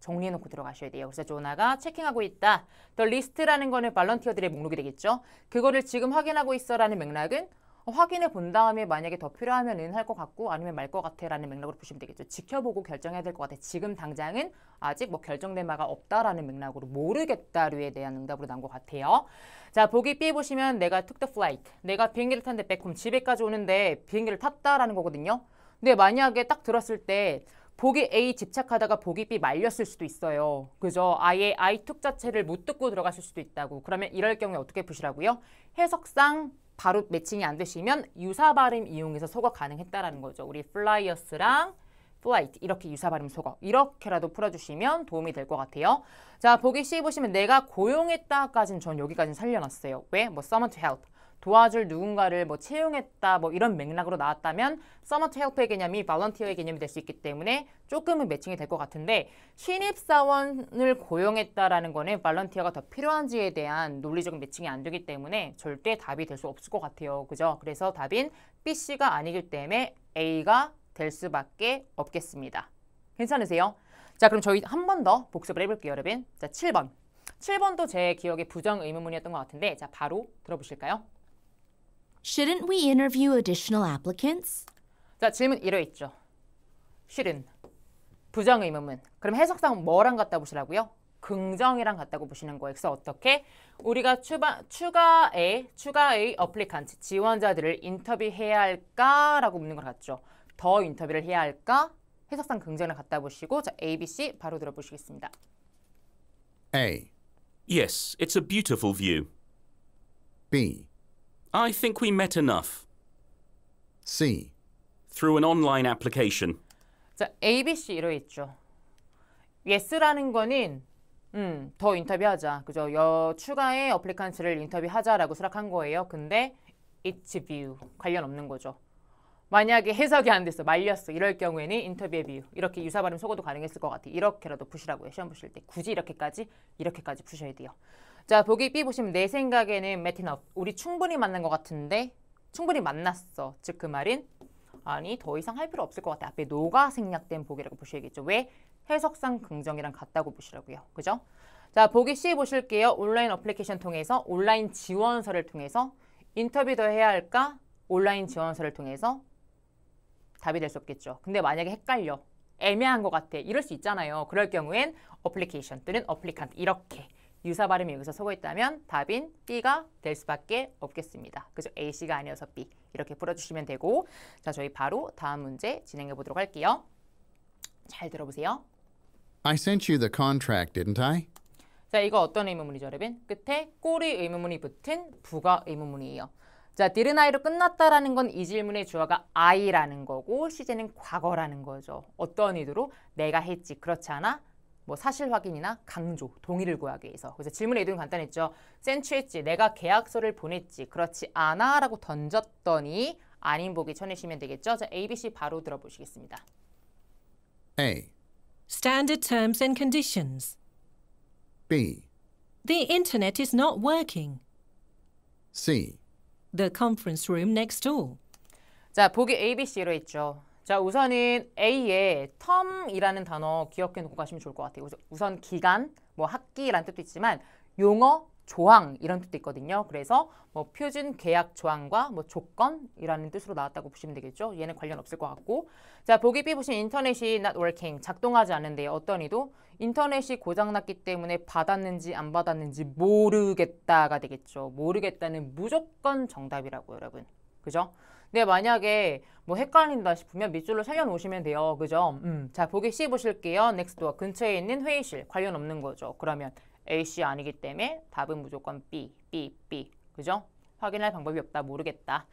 정리해놓고 들어가셔야 돼요. 그래서 조나가 체킹하고 있다. 더 리스트라는 거는 발런티어들의 목록이 되겠죠. 그거를 지금 확인하고 있어라는 맥락은 확인해 본 다음에 만약에 더 필요하면은 할 것 같고 아니면 말 것 같아라는 맥락으로 보시면 되겠죠. 지켜보고 결정해야 될 것 같아. 지금 당장은 아직 뭐 결정된 바가 없다라는 맥락으로 모르겠다류에 대한 응답으로 나온 것 같아요. 자 보기 B 보시면 내가 took the flight. 내가 비행기를 탔는데 백홈 집에까지 오는데 비행기를 탔다라는 거거든요. 근데 만약에 딱 들었을 때 보기 A 집착하다가 보기 B 말렸을 수도 있어요. 그죠? 아예 I took 자체를 못 듣고 들어갔을 수도 있다고. 그러면 이럴 경우에 어떻게 푸시라고요? 해석상 바로 매칭이 안 되시면 유사 발음 이용해서 소거 가능했다라는 거죠. 우리 플라이어스랑 flight 이렇게 유사 발음 소거 이렇게라도 풀어주시면 도움이 될 것 같아요. 자 보기 C 보시면 내가 고용했다까진 전 여기까지 살려놨어요. 왜? 뭐 someone to help 도와줄 누군가를 뭐 채용했다 뭐 이런 맥락으로 나왔다면 서머트 헬프의 개념이 발런티어의 개념이 될 수 있기 때문에 조금은 매칭이 될 것 같은데 신입사원을 고용했다라는 거는 발런티어가 더 필요한지에 대한 논리적인 매칭이 안 되기 때문에 절대 답이 될 수 없을 것 같아요. 그죠? 그래서 답인 BC가 아니기 때문에 A가 될 수밖에 없겠습니다. 괜찮으세요? 자 그럼 저희 한 번 더 복습을 해볼게요 여러분. 자 7번. 7번도 제 기억에 부정 의문문이었던 것 같은데 자 바로 들어보실까요? Shouldn't we interview additional applicants? 자, 질문 이래 있죠. shouldn't. 부정 의문문. 그럼 해석상 뭐랑 같다 보시라고요? 긍정이랑 같다고 보시는 거예요. 그래서 어떻게 우리가 추가, 추가의 추가의 어플리칸트 지원자들을 인터뷰해야 할까라고 묻는 걸 같죠. 더 인터뷰를 해야 할까? 해석상 긍정을 갖다 보시고 자 A, B, C 바로 들어보시겠습니다. A. Yes, it's a beautiful view. B. I think we met enough. C. Through an online application. 자, A, B, C 이 있죠. yes라는 거는 음, 더 인터뷰하자. 그죠? 여, 추가의 어플리칸트를 인터뷰하자라고 수락한 거예요. 근데 it's view 관련 없는 거죠. 만약에 해석이 안 됐어, 말렸어 이럴 경우에는 인터뷰의 view 이렇게 유사 발음 속어도 가능했을 것 같아. 이렇게라도 푸시라고요. 시험 보실 때 굳이 이렇게까지 이렇게까지 푸셔야 돼요. 자, 보기 B 보시면 내 생각에는 매티너 우리 충분히 맞는 것 같은데 충분히 만났어. 즉 그 말인 아니 더 이상 할 필요 없을 것 같아. 앞에 노가 생략된 보기라고 보셔야겠죠. 왜? 해석상 긍정이랑 같다고 보시라고요. 그죠? 자, 보기 C 보실게요. 온라인 어플리케이션 통해서 온라인 지원서를 통해서 인터뷰 더 해야 할까? 온라인 지원서를 통해서 답이 될 수 없겠죠. 근데 만약에 헷갈려. 애매한 것 같아. 이럴 수 있잖아요. 그럴 경우엔 어플리케이션 또는 어플리칸트 이렇게 유사 발음이 여기서 서고 있다면 답인 B가 될 수밖에 없겠습니다. 그죠? A씨가 아니어서 B 이렇게 풀어주시면 되고 자 저희 바로 다음 문제 진행해 보도록 할게요. 잘 들어보세요. I sent you the contract, didn't I? 자 이거 어떤 의문문이죠, 여러 끝에 꼬리 의문문이 붙은 부가 의문문이에요. 자, didn't I로 끝났다라는 건 이 질문의 주어가 I라는 거고 시제는 과거라는 거죠. 어떤 의도로? 내가 했지. 그렇지 않아? 뭐 사실 확인이나 강조, 동의를 구하기 위해서. 그래서 질문의 이도는 간단했죠. 센 취했지, 내가 계약서를 보냈지, 그렇지 않아 라고 던졌더니 아닌 보기 쳐내시면 되겠죠. 자, ABC 바로 들어보시겠습니다. A. Standard terms and conditions. B. The internet is not working. C. The conference room next door. 자, 보기 A, B, C로 했죠. 자, 우선은 A에 텀이라는 단어 기억해 놓고 가시면 좋을 것 같아요. 우선 기간, 뭐 학기라는 뜻도 있지만 용어, 조항 이런 뜻도 있거든요. 그래서 뭐 표준 계약 조항과 뭐 조건이라는 뜻으로 나왔다고 보시면 되겠죠. 얘는 관련 없을 것 같고. 자, 보기 B 보시면 인터넷이 not working 작동하지 않는데 어떤 이도 인터넷이 고장났기 때문에 받았는지 안 받았는지 모르겠다가 되겠죠. 모르겠다는 무조건 정답이라고요, 여러분. 그죠? 근데 만약에 뭐 헷갈린다 싶으면 밑줄로 살려놓으시면 돼요. 그죠? 음, 자, 보기 C 보실게요. 넥스트와 근처에 있는 회의실 관련 없는 거죠. 그러면 AC 아니기 때문에 답은 무조건 B, B, B. 그죠? 확인할 방법이 없다. 모르겠다.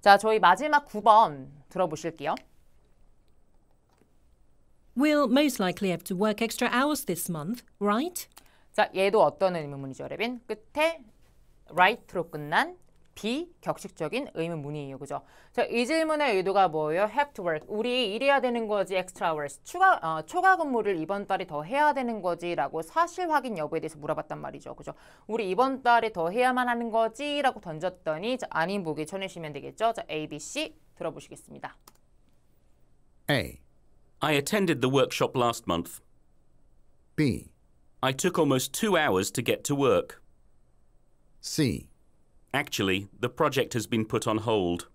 자, 저희 마지막 9번 들어보실게요. We'll most likely have to work extra hours this month, right? 자, 얘도 어떤 의문문이죠, 레빈? 끝에 right로 끝난 비격식적인 의문 문의예요. 그죠? 자, 이 질문의 의도가 뭐예요? have to work. 우리 일해야 되는 거지 extra hours. 추가 어, 초과 근무를 이번 달에 더 해야 되는 거지라고 사실 확인 여부에 대해서 물어봤단 말이죠. 그죠? 우리 이번 달에 더 해야만 하는 거지라고 던졌더니 자, 아닌 보기 쳐내시면 되겠죠? 자, A, B, C 들어보시겠습니다. A. I attended the workshop last month. B. I took almost two hours to get to work. C. Actually, the project has been put on hold.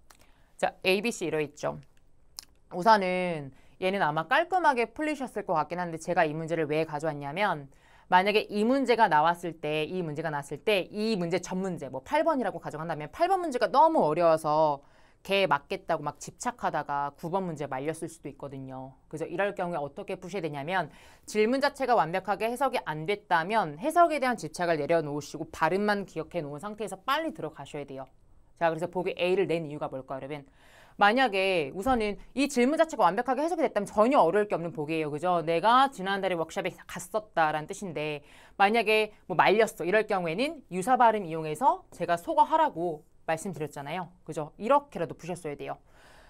자, ABC 이있죠 우선은 얘는 아마 깔끔하게 풀리셨을 것 같긴 한데 제가 이 문제를 왜 가져왔냐면 만약에 이 문제가 나왔을 때, 이 문제가 나왔을 때 이 문제 전 문제, 뭐 8번이라고 가져간다면 8번 문제가 너무 어려워서 걔 맞겠다고 막 집착하다가 9번 문제 말렸을 수도 있거든요. 그래서 이럴 경우에 어떻게 푸셔야 되냐면 질문 자체가 완벽하게 해석이 안 됐다면 해석에 대한 집착을 내려놓으시고 발음만 기억해 놓은 상태에서 빨리 들어가셔야 돼요. 자, 그래서 보기 A를 낸 이유가 뭘까요, 여러분? 만약에 우선은 이 질문 자체가 완벽하게 해석이 됐다면 전혀 어려울 게 없는 보기예요. 그죠? 내가 지난달에 워크숍에 갔었다라는 뜻인데 만약에 뭐 말렸어 이럴 경우에는 유사 발음 이용해서 제가 소거하라고 말씀드렸잖아요. 그죠? 이렇게라도 푸셨어야 돼요.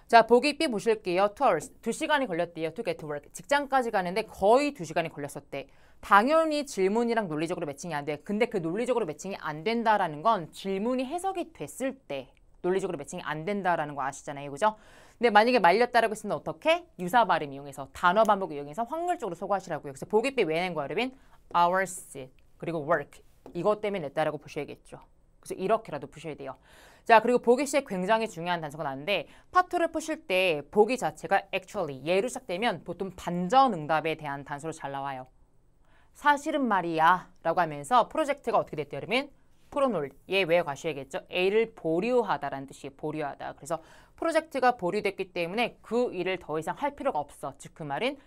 자, 보기 B 보실게요. 2 2시간이 걸렸대요. to get to work. 직장까지 가는데 거의 2시간이 걸렸었대. 당연히 질문이랑 논리적으로 매칭이 안 돼. 근데 그 논리적으로 매칭이 안 된다라는 건 질문이 해석이 됐을 때 논리적으로 매칭이 안 된다라는 거 아시잖아요. 그죠? 근데 만약에 말렸다라고 했으면 어떻게? 유사 발음 이용해서 단어 반복 이용해서 확률적으로 소거하시라고요. 그래서 보기 B 왜낸 거야, 여러분? hours 그리고 work 이것 때문에 냈다라고 보셔야겠죠. 그래서 이렇게라도 푸셔야 돼요. 자, 그리고 보기 시에 굉장히 중요한 단서가 나는데 파트를 푸실 때 보기 자체가 actually, 예로 시작되면 보통 반전 응답에 대한 단서로 잘 나와요. 사실은 말이야 라고 하면서 프로젝트가 어떻게 됐대요, 여러분? 프로놀, 예외 과시해겠죠 A를 보류하다라는 뜻이에요. 보류하다. 그래서 프로젝트가 보류됐기 때문에 그 일을 더 이상 할 필요가 없어. 즉 그 말은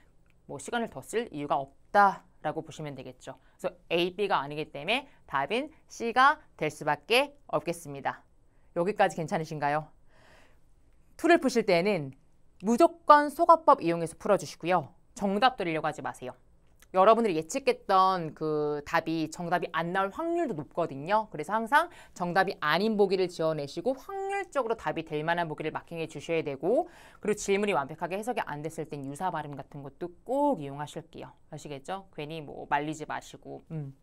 뭐 시간을 더 쓸 이유가 없다. 없다라고 보시면 되겠죠. 그래서 A, B가 아니기 때문에 답인 C가 될 수밖에 없겠습니다. 여기까지 괜찮으신가요? 툴을 푸실 때는 무조건 소가법 이용해서 풀어주시고요. 정답 드리려고 하지 마세요. 여러분들이 예측했던 그 답이 정답이 안 나올 확률도 높거든요. 그래서 항상 정답이 아닌 보기를 지어내시고 확률 확률적으로 답이 될 만한 보기를 마킹해 주셔야 되고 그리고 질문이 완벽하게 해석이 안 됐을 땐 유사 발음 같은 것도 꼭 이용하실게요. 아시겠죠? 괜히 뭐 말리지 마시고. 음.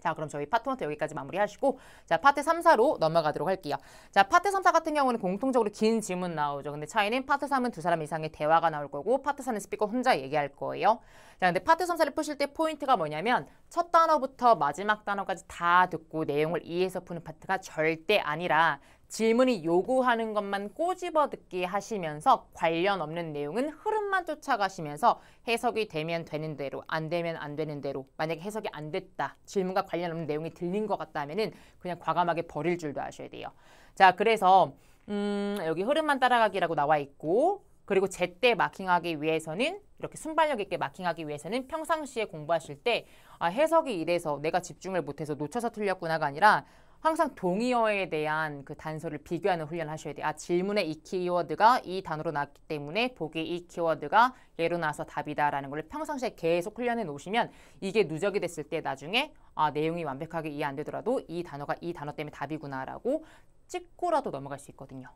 자 그럼 저희 파트 너트 여기까지 마무리하시고 자 파트 3, 4로 넘어가도록 할게요. 자 파트 3, 4 같은 경우는 공통적으로 긴 질문 나오죠. 근데 차이는 파트 3은 두 사람 이상의 대화가 나올 거고 파트 4는 스피커 혼자 얘기할 거예요. 자 근데 파트 3, 4를 푸실 때 포인트가 뭐냐면 첫 단어부터 마지막 단어까지 다 듣고 내용을 이해해서 푸는 파트가 절대 아니라 질문이 요구하는 것만 꼬집어 듣기 하시면서 관련 없는 내용은 흐름만 쫓아가시면서 해석이 되면 되는 대로 안 되면 안 되는 대로 만약에 해석이 안 됐다 질문과 관련 없는 내용이 들린 것 같다 하면은 그냥 과감하게 버릴 줄도 아셔야 돼요 자 그래서 음 여기 흐름만 따라가기라고 나와 있고 그리고 제때 마킹하기 위해서는 이렇게 순발력 있게 마킹하기 위해서는 평상시에 공부하실 때 아, 해석이 이래서 내가 집중을 못해서 놓쳐서 틀렸구나가 아니라 항상 동의어에 대한 그 단서를 비교하는 훈련을 하셔야 돼요. 아, 질문에 이 키워드가 이 단어로 나왔기 때문에 보기 이 키워드가 예로 나와서 답이다라는 걸 평상시에 계속 훈련해 놓으시면 이게 누적이 됐을 때 나중에 아, 내용이 완벽하게 이해 안 되더라도 이 단어가 이 단어 때문에 답이구나라고 찍고라도 넘어갈 수 있거든요.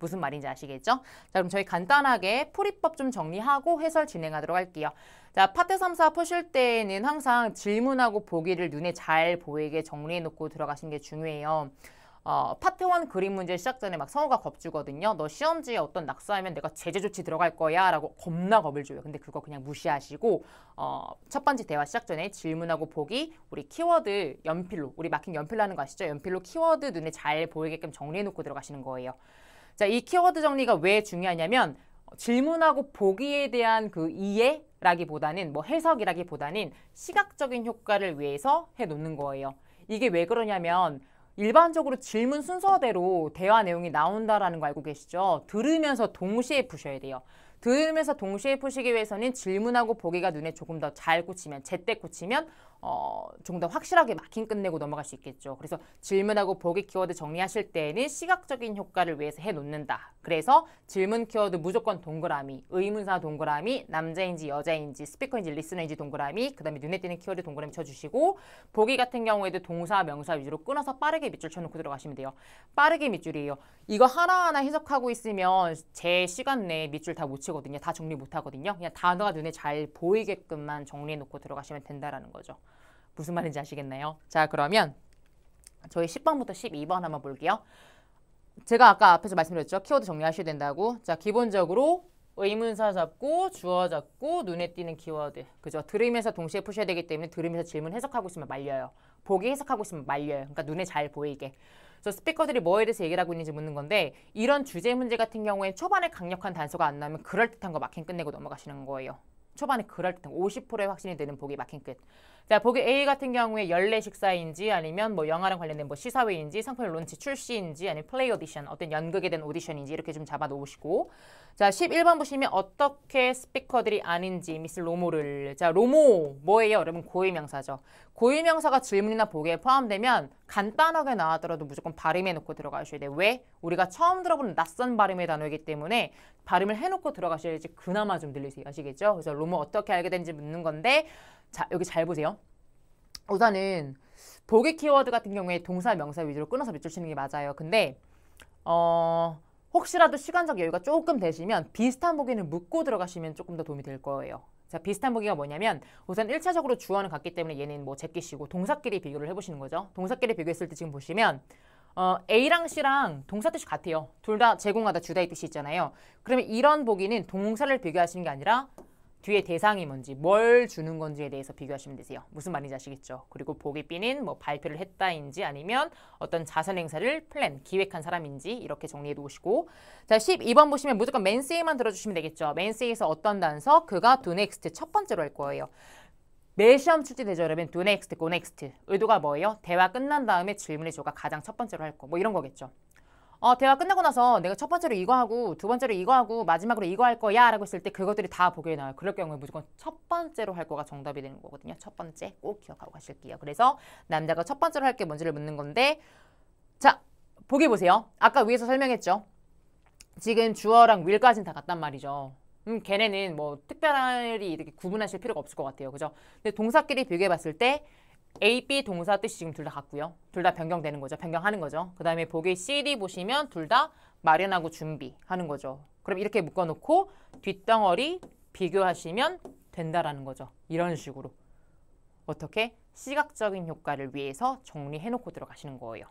무슨 말인지 아시겠죠? 자, 그럼 저희 간단하게 풀이법 좀 정리하고 해설 진행하도록 할게요. 자, 파트 3, 4 푸실 때는 항상 질문하고 보기를 눈에 잘 보이게 정리해놓고 들어가시는 게 중요해요. 어, 파트 1 그림 문제 시작 전에 막 성우가 겁주거든요. 너 시험지에 어떤 낙서하면 내가 제재 조치 들어갈 거야 라고 겁나 겁을 줘요. 근데 그거 그냥 무시하시고 어, 첫 번째 대화 시작 전에 질문하고 보기 우리 키워드 연필로 우리 마킹 연필로 하는 거 아시죠? 연필로 키워드 눈에 잘 보이게끔 정리해놓고 들어가시는 거예요. 자, 이 키워드 정리가 왜 중요하냐면 질문하고 보기에 대한 그 이해 라기보다는 뭐 해석이라기보다는 시각적인 효과를 위해서 해놓는 거예요. 이게 왜 그러냐면 일반적으로 질문 순서대로 대화 내용이 나온다라는 거 알고 계시죠? 들으면서 동시에 푸셔야 돼요. 들으면서 동시에 푸시기 위해서는 질문하고 보기가 눈에 조금 더 잘 꽂히면 제때 꽂히면 어, 좀 더 확실하게 마킹 끝내고 넘어갈 수 있겠죠. 그래서 질문하고 보기 키워드 정리하실 때에는 시각적인 효과를 위해서 해놓는다. 그래서 질문 키워드 무조건 동그라미, 의문사 동그라미, 남자인지 여자인지, 스피커인지 리스너인지 동그라미, 그 다음에 눈에 띄는 키워드 동그라미 쳐주시고 보기 같은 경우에도 동사, 명사 위주로 끊어서 빠르게 밑줄 쳐놓고 들어가시면 돼요. 빠르게 밑줄이에요. 이거 하나하나 해석하고 있으면 제 시간 내에 밑줄 다못 치고 놓치거든요. 다 정리 못 하거든요. 그냥 단어가 눈에 잘 보이게끔만 정리해 놓고 들어가시면 된다라는 거죠. 무슨 말인지 아시겠나요? 자, 그러면 저희 10번부터 12번 한번 볼게요. 제가 아까 앞에서 말씀드렸죠. 키워드 정리하셔야 된다고. 자, 기본적으로 의문사 잡고 주어 잡고 눈에 띄는 키워드. 그죠? 들으면서 동시에 푸셔야 되기 때문에 들으면서 질문 해석하고 있으면 말려요. 보기 해석하고 있으면 말려요. 그러니까 눈에 잘 보이게. 그래서 스피커들이 뭐에 대해서 얘기를 하고 있는지 묻는 건데 이런 주제 문제 같은 경우에 초반에 강력한 단서가 안 나오면 그럴듯한 거 마킹 끝내고 넘어가시는 거예요. 초반에 그럴듯한 50%의 확신이 되는 보기 마킹 끝. 자, 보기 A 같은 경우에 연례 식사인지 아니면 뭐 영화랑 관련된 뭐 시사회인지 상품 론치 출시인지 아니면 플레이 오디션 어떤 연극에 대한 오디션인지 이렇게 좀 잡아 놓으시고 자, 11번 보시면 어떻게 스피커들이 아닌지 미스 로모를. 자, 로모 뭐예요? 여러분 고유명사죠. 고유명사가 질문이나 보기에 포함되면 간단하게 나왔더라도 무조건 발음해놓고 들어가셔야 돼요. 왜? 우리가 처음 들어보는 낯선 발음의 단어이기 때문에 발음을 해놓고 들어가셔야지 그나마 좀 들리세요. 아시겠죠? 그래서 로모 어떻게 알게 는지 묻는 건데 자, 여기 잘 보세요. 우선은 보기 키워드 같은 경우에 동사, 명사 위주로 끊어서 밑줄 치는 게 맞아요. 근데 어... 혹시라도 시간적 여유가 조금 되시면 비슷한 보기는 묻고 들어가시면 조금 더 도움이 될 거예요. 자, 비슷한 보기가 뭐냐면 우선 1차적으로 주어는 같기 때문에 얘는 뭐 제끼시고 동사끼리 비교를 해보시는 거죠. 동사끼리 비교했을 때 지금 보시면 어, A랑 C랑 동사 뜻이 같아요. 둘 다 제공하다 주다의 뜻이 있잖아요. 그러면 이런 보기는 동사를 비교하시는 게 아니라 뒤에 대상이 뭔지 뭘 주는 건지에 대해서 비교하시면 되세요. 무슨 말인지 아시겠죠? 그리고 보기 B는 뭐 발표를 했다인지 아니면 어떤 자선 행사를 플랜, 기획한 사람인지 이렇게 정리해 놓으시고 자 12번 보시면 무조건 맨세이만 들어주시면 되겠죠. 맨세이에서 어떤 단서? 그가 do n e x 첫 번째로 할 거예요. 매 시험 출제되죠 여러분 do 스트고 t go n 의도가 뭐예요? 대화 끝난 다음에 질문의 조가 가장 첫 번째로 할 거 뭐 이런 거겠죠. 어, 대화 끝나고 나서 내가 첫 번째로 이거 하고 두 번째로 이거 하고 마지막으로 이거 할 거야 라고 했을 때 그것들이 다 보기에 나와요. 그럴 경우에 무조건 첫 번째로 할 거가 정답이 되는 거거든요. 첫 번째 꼭 기억하고 가실게요. 그래서 남자가 첫 번째로 할 게 뭔지를 묻는 건데 자, 보기 보세요. 아까 위에서 설명했죠. 지금 주어랑 윌까지는다갔단 말이죠. 음, 걔네는 뭐 특별히 이렇게 구분하실 필요가 없을 것 같아요. 그죠? 근데 동사끼리 비교해 봤을 때 A, B 동사 뜻이 지금 둘 다 같고요. 둘 다 변경되는 거죠. 변경하는 거죠. 그 다음에 보기 C, D 보시면 둘 다 마련하고 준비하는 거죠. 그럼 이렇게 묶어놓고 뒷덩어리 비교하시면 된다라는 거죠. 이런 식으로. 어떻게? 시각적인 효과를 위해서 정리해놓고 들어가시는 거예요.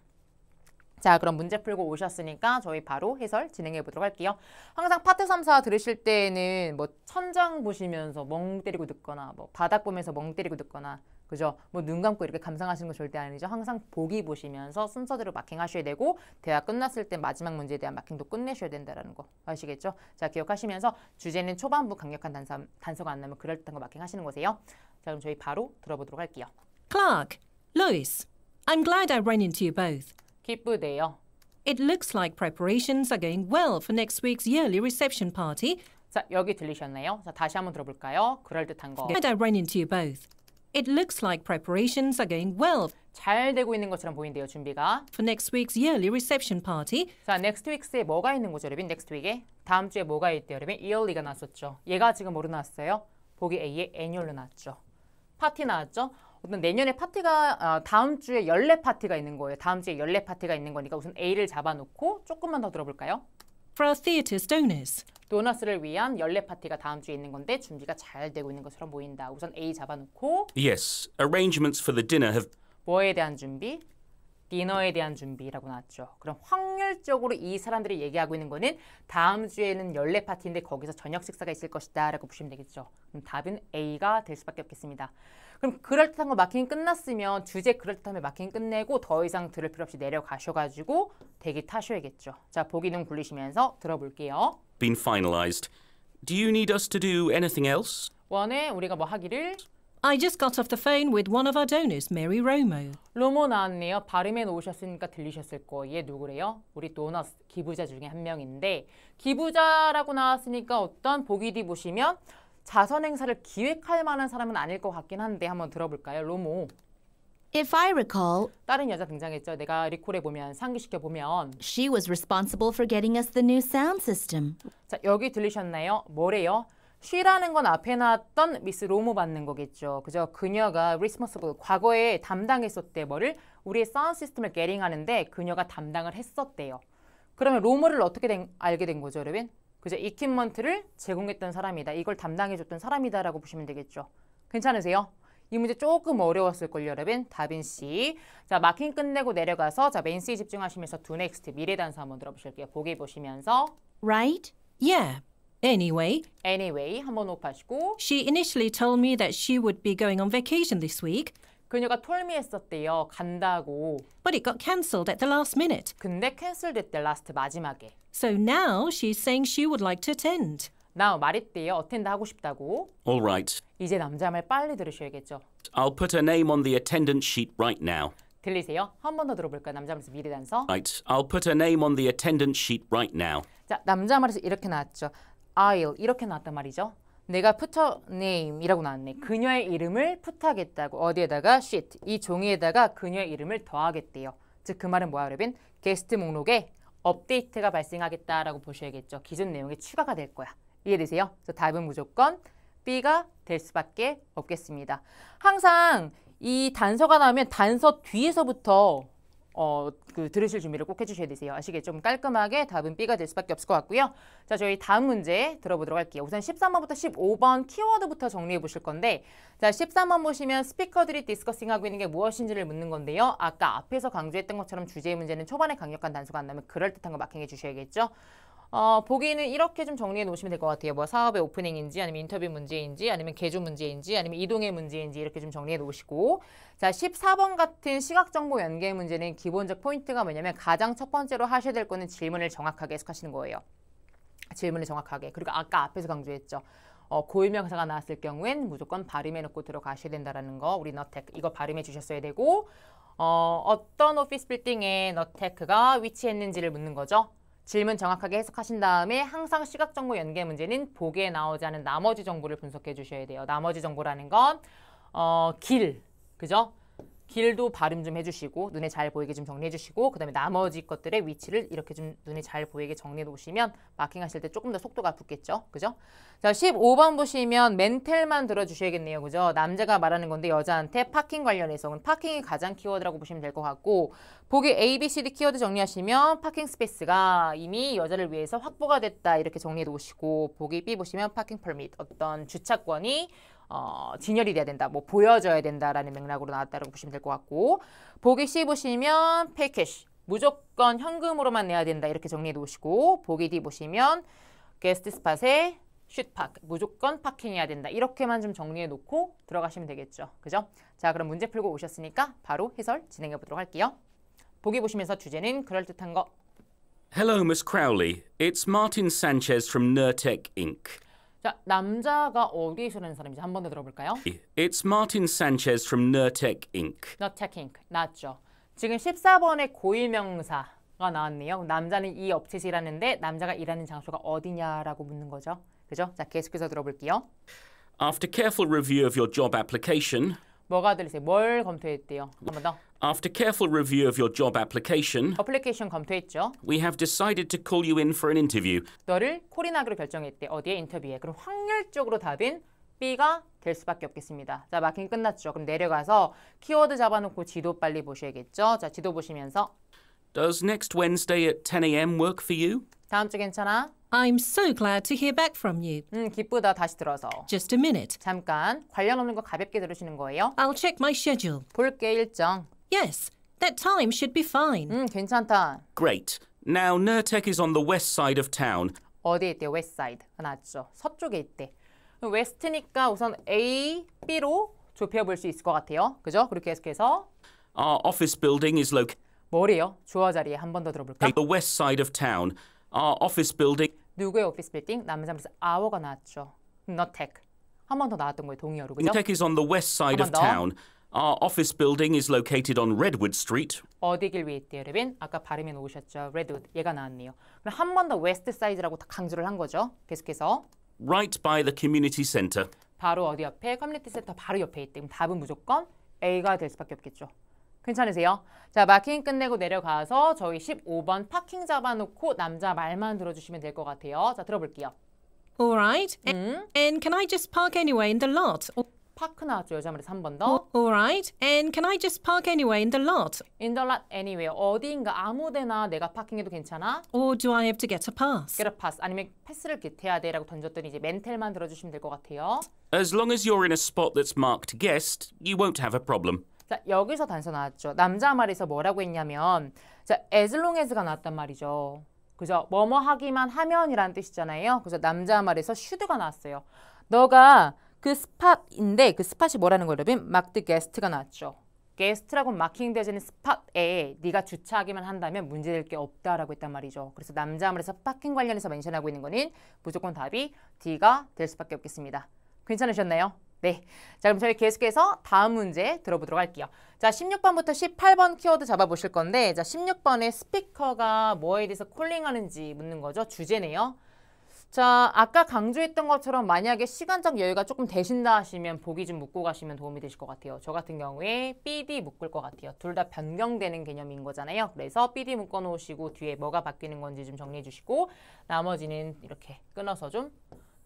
자 그럼 문제 풀고 오셨으니까 저희 바로 해설 진행해 보도록 할게요. 항상 파트 3 4 들으실 때에는 뭐 천장 보시면서 멍 때리고 듣거나 뭐 바닥 보면서 멍 때리고 듣거나 그죠? 뭐 눈 감고 이렇게 감상하시는 거 절대 아니죠. 항상 보기 보시면서 순서대로 마킹하셔야 되고 대화 끝났을 때 마지막 문제에 대한 마킹도 끝내셔야 된다라는 거 아시겠죠? 자 기억하시면서 주제는 초반부 강력한 단서, 단서가 안 나면 그럴듯한 거 마킹하시는 거세요. 자 그럼 저희 바로 들어보도록 할게요. Clark, Lois, I'm glad I ran into you both. 기쁘대요. It looks like preparations are going well for next week's yearly reception party. 자 여기 들리셨나요? 자 다시 한번 들어볼까요? 그럴듯한 거. Glad I ran into you both. It looks like preparations are going well. 잘 되고 있는 것처럼 보인대요, 준비가. For next week's yearly reception party. 자, next week에 뭐가 있는 거죠, 여러분? next week에 다음 주에 뭐가 있대요, 여러분? yearly가 나왔었죠. 얘가 지금 뭐로 나왔어요? 보기 A에 annual로 나왔죠. 파티 나왔죠. 어떤 내년에 파티가 아, 다음 주에 연례 파티가 있는 거예요. 다음 주에 연례 파티가 있는 거니까 우선 A를 잡아놓고 조금만 더 들어볼까요? For our t h e a t r stoners. 도너스를 위한 연례 파티가 다음 주에 있는 건데 준비가 잘 되고 있는 것처럼 보인다. 우선 A 잡아놓고 Yes, arrangements for the dinner have 뭐에 대한 준비? 디너에 대한 준비라고 나왔죠. 그럼 확률적으로 이 사람들이 얘기하고 있는 거는 다음 주에는 연례 파티인데 거기서 저녁 식사가 있을 것이다 라고 보시면 되겠죠. 그럼 답은 A가 될 수밖에 없겠습니다. 그럼 그럴듯한 거 마킹 끝났으면 주제 그럴듯하면 마킹 끝내고 더 이상 들을 필요 없이 내려가셔가지고 대기 타셔야겠죠. 자, 보기 눈 굴리시면서 들어볼게요. been finalized. Do you need us to do anything else? 원에 우리가 뭐 하기를 I just got off the phone with one of our donors, Mary Romo. 로모 나왔네요. 발음에 놓으셨으니까 들리셨을 거예요. 누구래요? 우리 도너스 기부자 중에 한 명인데 기부자라고 나왔으니까 어떤 보기 뒤 보시면 자선 행사를 기획할 만한 사람은 아닐 것 같긴 한데 한번 들어볼까요? 로모. If I recall, 다른 여자 등장했죠. 내가 리콜해 보면 상기시켜 보면 she was responsible for getting us the new sound system. 자, 여기 들리셨나요? 뭐래요? she라는 건 앞에 나왔던 미스 로모 받는 거겠죠. 그죠? 그녀가 responsible 과거에 담당했었대 뭐를 우리의 사운드 시스템을 g 링 하는데 그녀가 담당을 했었대요. 그러면 로모를 어떻게 된, 알게 된 거죠, 여러분? 그죠? 이퀴먼트를 제공했던 사람이다. 이걸 담당해 줬던 사람이다라고 보시면 되겠죠. 괜찮으세요? 이 문제 조금 어려웠을걸요, 여러분. 다빈씨. 자, 마킹 끝내고 내려가서 자 메인 C 집중하시면서 do next 미래 단서 한번 들어보실게요. 보기 보시면서 Right? Yeah. Anyway, anyway 한번 높아시고 she initially told me that she would be going on vacation this week. 그녀가 톨미 했었대요. 간다고. But it got cancelled at the last minute. 근데 캔슬됐대 라스트 마지막에. So now she's saying she would like to attend. Now 말했대요. 어텐드 하고 싶다고. All right. 이제 남자 말 빨리 들으셔야겠죠. I'll put her name on the attendance sheet right now. 들리세요? 한 번 더 들어볼까요? 남자 말에서 미래 단서. Right. I'll put her name on the attendance sheet right now. 자, 남자 말에서 이렇게 나왔죠. I'll 이렇게 나왔단 말이죠. 내가 put her name이라고 나왔네. 그녀의 이름을 푸트하겠다고 어디에다가 sheet 이 종이에다가 그녀의 이름을 더하겠대요. 즉 그 말은 뭐야, 여러분? 게스트 목록에 업데이트가 발생하겠다라고 보셔야겠죠. 기존 내용에 추가가 될 거야. 이해되세요? 그래서 답은 무조건 B가 될 수밖에 없겠습니다. 항상 이 단서가 나오면 단서 뒤에서부터 어, 그 들으실 준비를 꼭 해주셔야 되세요. 아시겠죠? 좀 깔끔하게 답은 B가 될 수밖에 없을 것 같고요. 자, 저희 다음 문제 들어보도록 할게요. 우선 13번부터 15번 키워드부터 정리해 보실 건데 자, 13번 보시면 스피커들이 디스커싱하고 있는 게 무엇인지를 묻는 건데요. 아까 앞에서 강조했던 것처럼 주제의 문제는 초반에 강력한 단서가 안 나면 그럴듯한 거 마킹해 주셔야겠죠? 어, 보기는 이렇게 좀 정리해 놓으시면 될 것 같아요. 뭐 사업의 오프닝인지 아니면 인터뷰 문제인지 아니면 개조 문제인지 아니면 이동의 문제인지 이렇게 좀 정리해 놓으시고 자 14번 같은 시각정보 연계 문제는 기본적 포인트가 뭐냐면 가장 첫 번째로 하셔야 될 거는 질문을 정확하게 해석하시는 거예요. 질문을 정확하게 그리고 아까 앞에서 강조했죠. 어, 고유명사가 나왔을 경우엔 무조건 발음해 놓고 들어가셔야 된다는거 우리 너텍 이거 발음해 주셨어야 되고 어, 어떤 오피스 빌딩에 너테크가 위치했는지를 묻는 거죠. 질문 정확하게 해석하신 다음에 항상 시각정보 연계 문제는 보기에 나오지 않은 나머지 정보를 분석해 주셔야 돼요. 나머지 정보라는 건 어, 길, 그죠? 길도 발음 좀 해주시고 눈에 잘 보이게 좀 정리해주시고 그 다음에 나머지 것들의 위치를 이렇게 좀 눈에 잘 보이게 정리해 놓으시면 마킹하실 때 조금 더 속도가 붙겠죠. 그죠? 자 15번 보시면 멘텔만 들어주셔야겠네요. 그죠? 남자가 말하는 건데 여자한테 파킹 관련해서 파킹이 가장 키워드라고 보시면 될 것 같고 보기 A, B, C, D 키워드 정리하시면 파킹 스페이스가 이미 여자를 위해서 확보가 됐다 이렇게 정리해 놓으시고 보기 B 보시면 파킹 퍼밋 어떤 주차권이 어, 진열이 돼야 된다. 뭐 보여져야 된다라는 맥락으로 나왔다고 보시면 될 것 같고 보기 C 보시면 패키지 무조건 현금으로만 내야 된다 이렇게 정리해 놓으시고 보기 D 보시면 게스트 스팟에 슛팍 무조건 파킹해야 된다 이렇게만 좀 정리해 놓고 들어가시면 되겠죠 그죠 자 그럼 문제 풀고 오셨으니까 바로 해설 진행해 보도록 할게요 보기 보시면서 주제는 그럴듯한 거 Hello Miss Crowley it's Martin Sanchez from Nurtec Inc 자, 남자가 어디에서 는 사람인지 한 번 더 들어볼까요? 예, It's Martin Sanchez from Nurtec Inc. Nurtec Inc. 맞죠. 지금 14번의 고유명사가 나왔네요. 남자는 이 업체에서 일하는데 남자가 일하는 장소가 어디냐라고 묻는 거죠. 그죠? 자, 계속해서 들어볼게요. After careful review of your job application, 뭐가 들리세요? 뭘 검토했대요? 한번 더. After careful review of your job application, 어플리케이션 검토했죠. we have decided to call you in for an interview. 너를 콜인하기로 결정했대. 어디에 인터뷰에. 그럼 확률적으로 답인 B가 될 수밖에 없겠습니다. 자, 마킹 끝났죠. 그럼 내려가서 키워드 잡아놓고 지도 빨리 보셔야겠죠. 자, 지도 보시면서 Does next Wednesday at 10 a.m. work for you? 다음 주 괜찮아? I'm so glad to hear back from you. 음, 기쁘다 다시 들어서. Just a minute. 잠깐. 관련 없는 거 가볍게 들으시는 거예요. I'll check my schedule. 볼게 일정. Yes, that time should be fine. 음, 괜찮다. Great. Now Nurtec is on the west side of town. 어디에 있대 west side. 맞죠. 서쪽에 있대. 웨스트니까 우선 A, B로 좁혀 볼 수 있을 것 같아요. 그죠? 그렇게 해서 Our office building is located 뭐래요? 주어 자리에 한 번 더 들어볼까? The west side of town. uh, office building. 누구의 오피스 빌딩? 남자면서 our가 나왔죠. Not tech. 한번 더 나왔던 거예요, 동의어로. 그죠? Tech is on the west side of town. Our office building is located on Redwood Street. 어디 길 위에 있대요, 레빈? 아까 발음에 놓으셨죠. Redwood. 얘가 나왔네요. 그럼 한번더 west side라고 다 강조를 한 거죠. 계속해서 right by the community center. 바로 어디 옆에? 커뮤니티 센터 바로 옆에 있대. 그럼 답은 무조건 A가 될 수밖에 없겠죠. 괜찮으세요? 자, 마킹 끝내고 내려가서 저희 15번 파킹 잡아놓고 남자 말만 들어주시면 될 것 같아요. 자, 들어볼게요. Alright. 음. And can I just park anyway in the lot? 파크 나왔죠. 여자말에 3번 더. Alright. And can I just park anyway in the lot? In the lot anywhere. 어디인가 아무데나 내가 파킹해도 괜찮아? Or do I have to get a pass? Get a pass. 아니면 패스를 get 돼라고 던졌더니 이제 멘텔만 들어주시면 될 것 같아요. As long as you're in a spot that's marked guest, you won't have a problem. 자, 여기서 단서 나왔죠. 남자 말에서 뭐라고 했냐면 자, as long as가 나왔단 말이죠. 그죠? 뭐뭐 하기만 하면이라는 뜻이잖아요. 그래서 남자 말에서 should가 나왔어요. 너가 그 스팟인데 그 스팟이 뭐라는 거예요, 여러분? 막드 게스트가 그 나왔죠. 게스트라고 마킹 되어지는 스팟에 네가 주차하기만 한다면 문제될 게 없다라고 했단 말이죠. 그래서 남자 말에서 파킹 관련해서 멘션하고 있는 거는 무조건 답이 D가 될 수밖에 없겠습니다. 괜찮으셨나요? 네, 자 그럼 저희 계속해서 다음 문제 들어보도록 할게요. 자, 16번부터 18번 키워드 잡아보실 건데 자, 16번에 스피커가 뭐에 대해서 콜링하는지 묻는 거죠. 주제네요. 자, 아까 강조했던 것처럼 만약에 시간적 여유가 조금 되신다 하시면 보기 좀 묶고 가시면 도움이 되실 것 같아요. 저 같은 경우에 BD 묶을 것 같아요. 둘 다 변경되는 개념인 거잖아요. 그래서 BD 묶어 놓으시고 뒤에 뭐가 바뀌는 건지 좀 정리해 주시고 나머지는 이렇게 끊어서 좀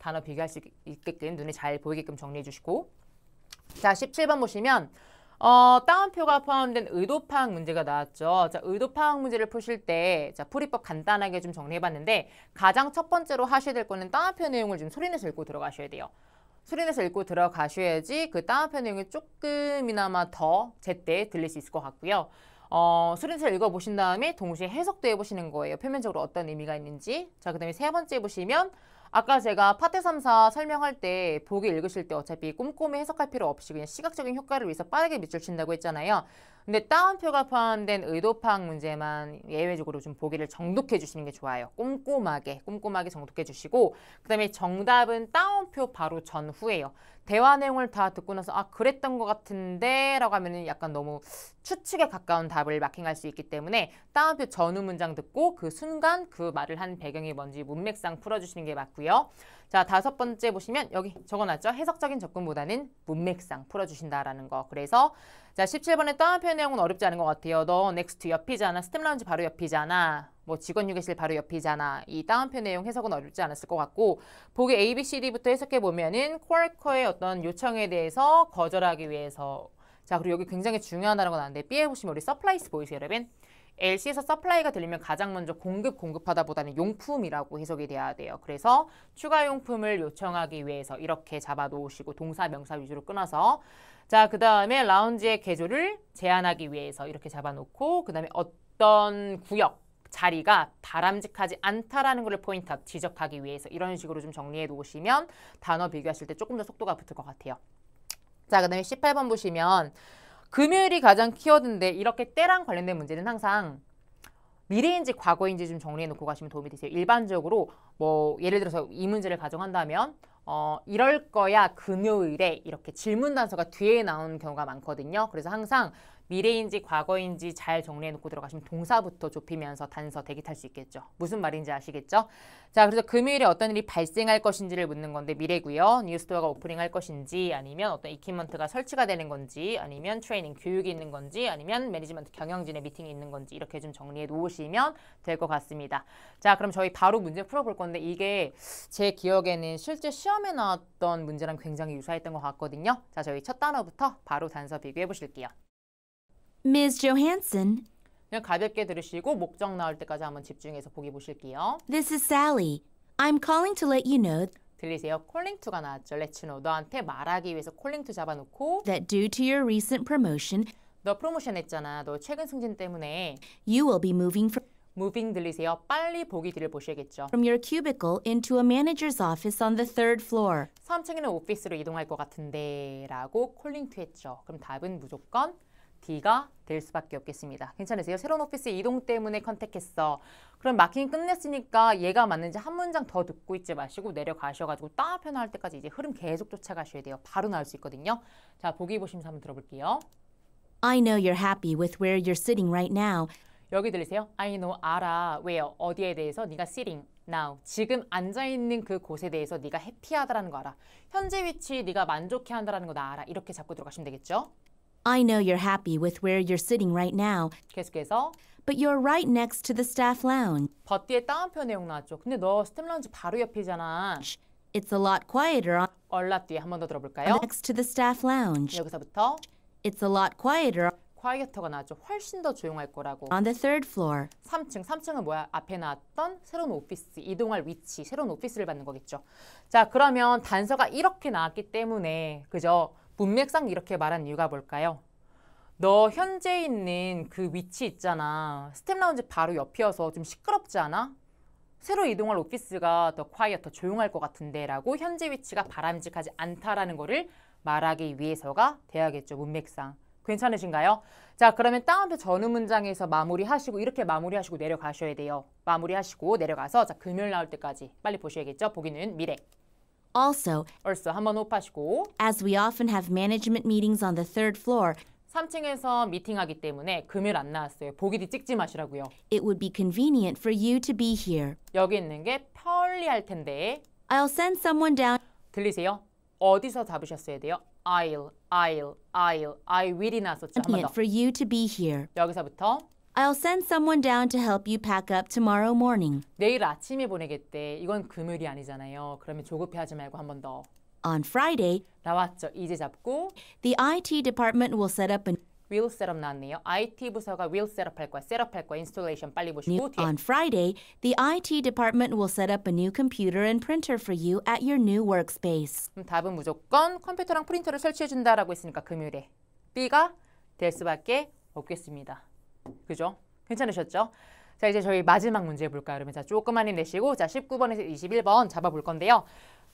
단어 비교할 수 있게끔 눈에 잘 보이게끔 정리해 주시고 자 17번 보시면 어, 따옴표가 포함된 의도 파악 문제가 나왔죠. 자, 의도 파악 문제를 푸실 때, 자, 풀이법 간단하게 좀 정리해봤는데, 가장 첫 번째로 하셔야 될 거는 따옴표 내용을 좀 소리내서 읽고 들어가셔야 돼요. 소리내서 읽고 들어가셔야지 그 따옴표 내용이 조금이나마 더 제때 들릴 수 있을 것 같고요. 어, 소리내서 읽어보신 다음에 동시에 해석도 해보시는 거예요. 표면적으로 어떤 의미가 있는지. 자, 그 다음에 세 번째 보시면, 아까 제가 파트 3사 설명할 때 보기 읽으실 때 어차피 꼼꼼히 해석할 필요 없이 그냥 시각적인 효과를 위해서 빠르게 밑줄 친다고 했잖아요. 근데 따옴표가 포함된 의도파악 문제만 예외적으로 좀 보기를 정독해 주시는 게 좋아요. 꼼꼼하게, 꼼꼼하게 정독해 주시고 그 다음에 정답은 따옴표 바로 전후예요. 대화 내용을 다 듣고 나서 아 그랬던 것 같은데 라고 하면 은 약간 너무 추측에 가까운 답을 마킹할 수 있기 때문에 따옴표 전후 문장 듣고 그 순간 그 말을 한 배경이 뭔지 문맥상 풀어주시는 게 맞고요. 자 다섯 번째 보시면 여기 적어놨죠. 해석적인 접근보다는 문맥상 풀어주신다라는 거. 그래서 자, 17번에 따옴표 내용은 어렵지 않은 것 같아요. 너 넥스트 옆이잖아. 스텝 라운지 바로 옆이잖아. 뭐 직원 휴게실 바로 옆이잖아. 이 다운표 내용 해석은 어렵지 않았을 것 같고 보기 A, B, C, D부터 해석해 보면은 쿼커의 어떤 요청에 대해서 거절하기 위해서 자 그리고 여기 굉장히 중요한 단어가 나는데 B에 보시면 우리 서플라이스 보이세요 여러분? LC에서 서플라이가 들리면 가장 먼저 공급 공급하다보다는 용품이라고 해석이 돼야 돼요. 그래서 추가 용품을 요청하기 위해서 이렇게 잡아 놓으시고 동사 명사 위주로 끊어서 자, 그다음에 라운지의 개조를 제한하기 위해서 이렇게 잡아 놓고 그다음에 어떤 구역 자리가 바람직하지 않다라는 것을 포인트 지적하기 위해서 이런 식으로 좀 정리해 놓으시면 단어 비교하실 때 조금 더 속도가 붙을 것 같아요. 자, 그 다음에 18번 보시면 금요일이 가장 키워드인데 이렇게 때랑 관련된 문제는 항상 미래인지 과거인지 좀 정리해 놓고 가시면 도움이 되세요. 일반적으로 뭐 예를 들어서 이 문제를 가정한다면 어 이럴 거야 금요일에 이렇게 질문 단서가 뒤에 나온 경우가 많거든요. 그래서 항상 미래인지 과거인지 잘 정리해놓고 들어가시면 동사부터 좁히면서 단서 대기 탈 수 있겠죠. 무슨 말인지 아시겠죠? 자, 그래서 금요일에 어떤 일이 발생할 것인지를 묻는 건데 미래고요. 뉴스토어가 오프닝할 것인지 아니면 어떤 이퀴먼트가 설치가 되는 건지 아니면 트레이닝 교육이 있는 건지 아니면 매니지먼트 경영진의 미팅이 있는 건지 이렇게 좀 정리해 놓으시면 될 것 같습니다. 자, 그럼 저희 바로 문제 풀어볼 건데 이게 제 기억에는 실제 시험에 나왔던 문제랑 굉장히 유사했던 것 같거든요. 자, 저희 첫 단어부터 바로 단서 비교해 보실게요. Ms. Johansson. 그냥 가볍게 들으시고 목적 나올 때까지 한번 집중해서 보기 보실게요. This is Sally. I'm calling to let you know 들리세요? calling to가 나왔죠. let you know. 너한테 말하기 위해서 calling to 잡아놓고 that due to your recent promotion 너 프로모션 했잖아. 너 최근 승진 때문에 you will be moving from moving 들리세요? 빨리 보기 뒤를 보셔야겠죠. from your cubicle into a manager's office on the third floor. 3층에는 오피스로 이동할 것 같은데 라고 콜링 투 했죠. 그럼 답은 무조건 D가 될 수밖에 없겠습니다. 괜찮으세요? 새로운 오피스 이동 때문에 컨택했어. 그럼 마킹 끝냈으니까 얘가 맞는지 한 문장 더 듣고 있지 마시고 내려가셔가지고 따 변화할 때까지 이제 흐름 계속 쫓아가셔야 돼요. 바로 나올 수 있거든요. 자, 보기 보시면서 한번 들어볼게요. I know you're happy with where you're sitting right now. 여기 들리세요? I know, 알아, where, 어디에 대해서 네가 sitting, now, 지금 앉아있는 그 곳에 대해서 네가 해피하다라는 거 알아. 현재 위치 네가 만족해한다라는 거 나 알아. 이렇게 잡고 들어가시면 되겠죠? I know you're happy with where you're sitting right now. 계속해서 But you're right next to the staff lounge. 버띠의 따옴표 내용 나왔죠. 근데 너 스텝 라운지 바로 옆이잖아. It's a lot quieter on 얼라 뒤에 한 번 더 들어볼까요? next to the staff lounge. 여기서부터 It's a lot quieter 콰이어터가 나왔죠. 훨씬 더 조용할 거라고. on the third floor. 3층, 3층은 뭐야? 앞에 나왔던 새로운 오피스, 이동할 위치, 새로운 오피스를 받는 거겠죠. 자, 그러면 단서가 이렇게 나왔기 때문에, 그죠? 문맥상 이렇게 말한 이유가 뭘까요? 너 현재 있는 그 위치 있잖아. 스텝 라운지 바로 옆이어서 좀 시끄럽지 않아? 새로 이동할 오피스가 더 콰이어, 더 조용할 것 같은데 라고 현재 위치가 바람직하지 않다라는 거를 말하기 위해서가 돼야겠죠, 문맥상. 괜찮으신가요? 자, 그러면 다운표 전후 문장에서 마무리하시고 이렇게 마무리하시고 내려가셔야 돼요. 마무리하시고 내려가서 자, 금요일 나올 때까지 빨리 보셔야겠죠? 보기는 미래. Also, 벌써 한번 as we often have management meetings on the third floor, 3층에서 미팅하기 때문에 안 나왔어요. 보기디 찍지 마시라고요. it would be convenient for you to be here. 여기 있는 게 편리할 텐데 I'll send someone down. 들리세요? 어디서 잡으셨어야 돼요? I'll, I'll, I'll, I will이 나왔었죠. 한 나왔었죠 더 for you to be here. 여기서부터 I'll send someone down to help you pack up tomorrow morning. 내일 아침에 보내겠대. 이건 금요일이 아니잖아요. 그러면 조급해하지 말고 한 번 더. On Friday. 나왔죠. 이제 잡고. The IT department will set up an will set up 나왔네요. IT 부서가 will set up 할 거야. set up 할 거야. installation 빨리 보시고 new, On Friday, the IT department will set up a new computer and printer for you at your new workspace. 그럼 답은 무조건 컴퓨터랑 프린터를 설치해 준다라고 했으니까 금요일에 B가 될 수밖에 없겠습니다. 그죠? 괜찮으셨죠? 자 이제 저희 마지막 문제 볼까요? 그러면 자 조금만 힘내시고 자 19번에서 21번 잡아볼 건데요.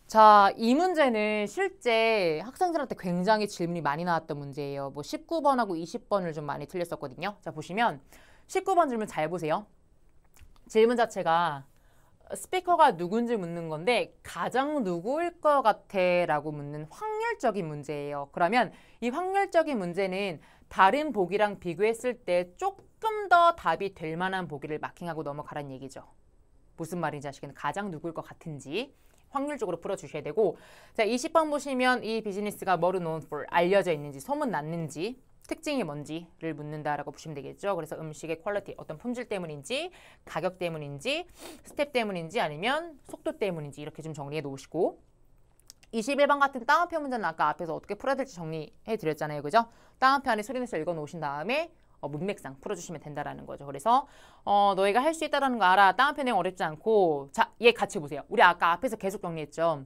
자, 이 문제는 실제 학생들한테 굉장히 질문이 많이 나왔던 문제예요. 뭐 19번하고 20번을 좀 많이 틀렸었거든요. 자, 보시면 19번 질문 잘 보세요. 질문 자체가 스피커가 누군지 묻는 건데 가장 누구일 것 같아 라고 묻는 확률적인 문제예요. 그러면 이 확률적인 문제는 다른 보기랑 비교했을 때 조금 더 답이 될 만한 보기를 마킹하고 넘어가란 얘기죠. 무슨 말인지 아시겠는 가장 누구일 것 같은지 확률적으로 풀어주셔야 되고 자 20번 보시면 이 비즈니스가 뭐로 known for 알려져 있는지 소문났는지 특징이 뭔지를 묻는다라고 보시면 되겠죠. 그래서 음식의 퀄리티, 어떤 품질 때문인지, 가격 때문인지, 스텝 때문인지 아니면 속도 때문인지 이렇게 좀 정리해 놓으시고 21번 같은 따옴표 문제는 아까 앞에서 어떻게 풀어야 될지 정리해 드렸잖아요. 그죠? 따옴표 안에 소리내서 읽어 놓으신 다음에 어, 문맥상 풀어주시면 된다라는 거죠. 그래서 어, 너희가 할 수 있다라는 거 알아. 따옴표 내용 어렵지 않고 자, 얘 같이 보세요. 우리 아까 앞에서 계속 정리했죠.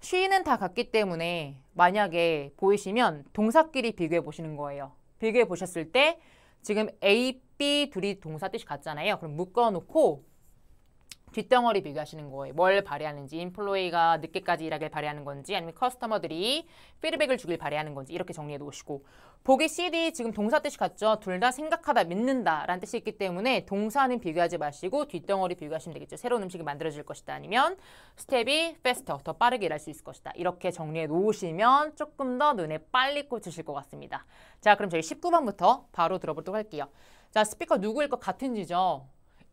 쉬는 다 같기 때문에 만약에 보이시면 동사끼리 비교해 보시는 거예요. 비교해 보셨을 때 지금 A, B 둘이 동사 뜻이 같잖아요. 그럼 묶어놓고 뒷덩어리 비교하시는 거예요. 뭘발휘하는지 인플로이가 늦게까지 일하길 발휘하는 건지, 아니면 커스터머들이 피드백을 주길 발휘하는 건지 이렇게 정리해 놓으시고 보기 CD 지금 동사 뜻이 같죠? 둘 다 생각하다, 믿는다 라는 뜻이 있기 때문에 동사는 비교하지 마시고 뒷덩어리 비교하시면 되겠죠. 새로운 음식이 만들어질 것이다 아니면 스텝이 페스터, 더 빠르게 일할 수 있을 것이다. 이렇게 정리해 놓으시면 조금 더 눈에 빨리 꽂히실 것 같습니다. 자, 그럼 저희 19번부터 바로 들어보도록 할게요. 자, 스피커 누구일 것 같은지죠?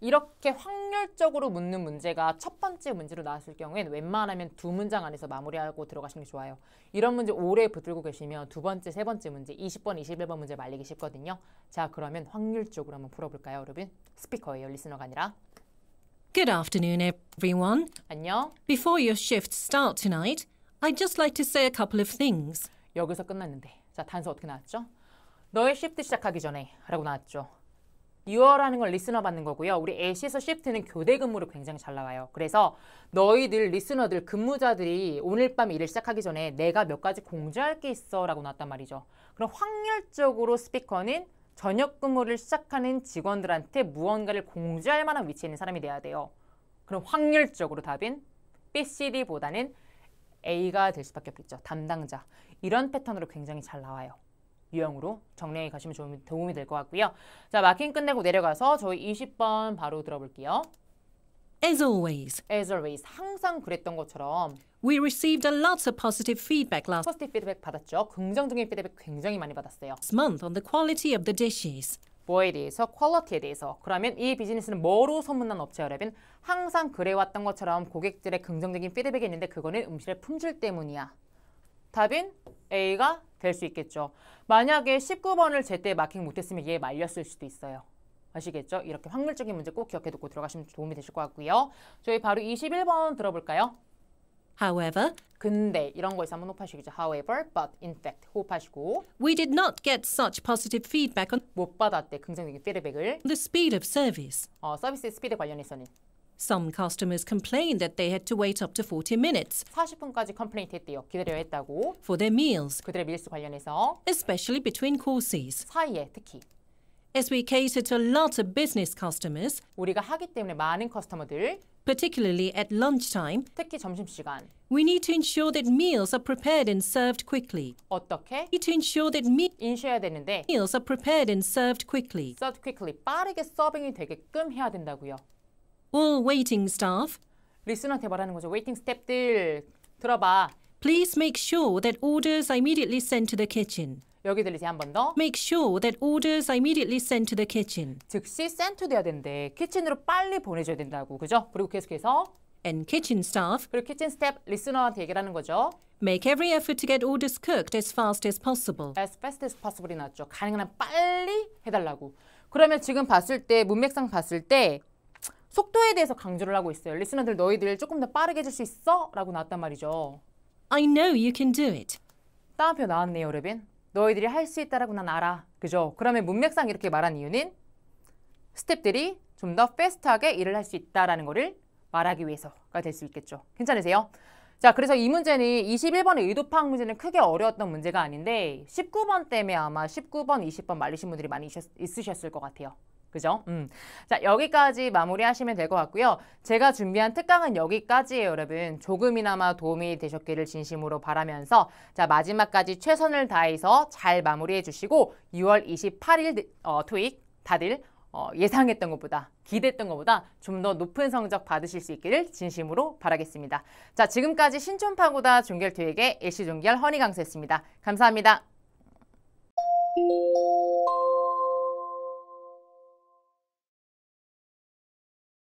이렇게 확률적으로 묻는 문제가 첫 번째 문제로 나왔을 경우엔 웬만하면 두 문장 안에서 마무리하고 들어가시는 게 좋아요. 이런 문제 오래 붙들고 계시면 두 번째, 세 번째 문제, 20번, 21번 문제 말리기 쉽거든요. 자, 그러면 확률적으로 한번 풀어볼까요, 여러분? 스피커예요, 리스너가 아니라. Good afternoon, everyone. 안녕. Before your shift start tonight, I'd just like to say a couple of things. 여기서 끝났는데, 자, 단서 어떻게 나왔죠? 너의 시프트 시작하기 전에 라고 나왔죠. 유어라는 걸 리스너 받는 거고요. 우리 애시에서 시프트는 교대 근무로 굉장히 잘 나와요. 그래서 너희들 리스너들 근무자들이 오늘 밤 일을 시작하기 전에 내가 몇 가지 공지할 게 있어 라고 나왔단 말이죠. 그럼 확률적으로 스피커는 저녁 근무를 시작하는 직원들한테 무언가를 공지할 만한 위치에 있는 사람이 돼야 돼요. 그럼 확률적으로 답인 B, C, D보다는 A가 될 수밖에 없겠죠. 담당자. 이런 패턴으로 굉장히 잘 나와요. 유형으로 정리해 가시면 도움이 될 것 같고요. 자, 마킹 끝내고 내려가서 저희 20번 바로 들어볼게요. As always. As always. 항상 그랬던 것처럼 We received a lot of positive feedback last positive feedback 받았죠. 긍정적인 피드백 굉장히 많이 받았어요. This month on the quality of the dishes. 뭐에 대해서 퀄러티에 대해서 그러면 이 비즈니스는 뭐로 소문난 업체여라면 항상 그래왔던 것처럼 고객들의 긍정적인 피드백이 있는데 그거는 음식의 품질 때문이야 답인 A가 될 수 있겠죠. 만약에 19번을 제때 마킹 못했으면 얘 말렸을 수도 있어요. 아시겠죠? 이렇게 확률적인 문제 꼭 기억해두고 들어가시면 도움이 되실 것 같고요. 저희 바로 21번 들어볼까요? However, 근데 이런 거에서 한번 호파시죠 However, but, in fact, 호파시고 We did not get such positive feedback on 못 받았대, 긍정적인 피드백을 The speed of service 어, 서비스의 스피드 관련해서는 Some customers complained that they had to wait up to 40 minutes 40분까지 컴플레인트 했대요. 기다려야 했다고. for their meals, 그들의 밀수 관련해서 especially between courses. 사이에 특히 As we cater to a lot of business customers, 우리가 하기 때문에 많은 커스터머들 particularly at lunchtime, 특히 점심시간 we need to ensure that meals are prepared and served quickly. 어떻게 We need to ensure that me- 되는데 meals are prepared and served quickly. quickly 빠르게 서빙이 되게끔 해야 된다고요. All waiting staff. 리슨한테 말하는 거죠. 웨이팅 스탭들 들어봐. Please make sure that orders are immediately sent to the kitchen. 여기 들리지 한번 더. Make sure that orders are immediately sent to the kitchen. 즉시 sent 돼야 된대. 키친으로 빨리 보내줘야 된다고. 그죠? 그리고 계속해서 and kitchen staff 그리고 키친 스텝 리스너한테 얘기하는 거죠. Make every effort to get orders cooked as fast as possible. As fast as possible이 났죠. 가능한 한 빨리 해달라고. 그러면 지금 봤을 때 문맥상 봤을 때 속도에 대해서 강조를 하고 있어요. 리스너들 너희들 조금 더 빠르게 해줄 수 있어? 라고 나왔단 말이죠. I know you can do it. 따옴표 나왔네요, 여러분. 너희들이 할 수 있다라고 난 알아. 그죠? 그러면 문맥상 이렇게 말한 이유는 스탭들이 좀더 패스트하게 일을 할 수 있다라는 거를 말하기 위해서가 될 수 있겠죠. 괜찮으세요? 자, 그래서 이 문제는 21번의 의도 파악 문제는 크게 어려웠던 문제가 아닌데 19번 때문에 아마 19번, 20번 말리신 분들이 많이 있으셨을 것 같아요. 그죠? 음. 자, 여기까지 마무리하시면 될 것 같고요. 제가 준비한 특강은 여기까지예요, 여러분. 조금이나마 도움이 되셨기를 진심으로 바라면서 자, 마지막까지 최선을 다해서 잘 마무리해 주시고 6월 28일 어, 토익 다들 어, 예상했던 것보다 기대했던 것보다 좀 더 높은 성적 받으실 수 있기를 진심으로 바라겠습니다. 자, 지금까지 신촌파고다 종결 교육의 애시종결 허니강수였습니다. 감사합니다.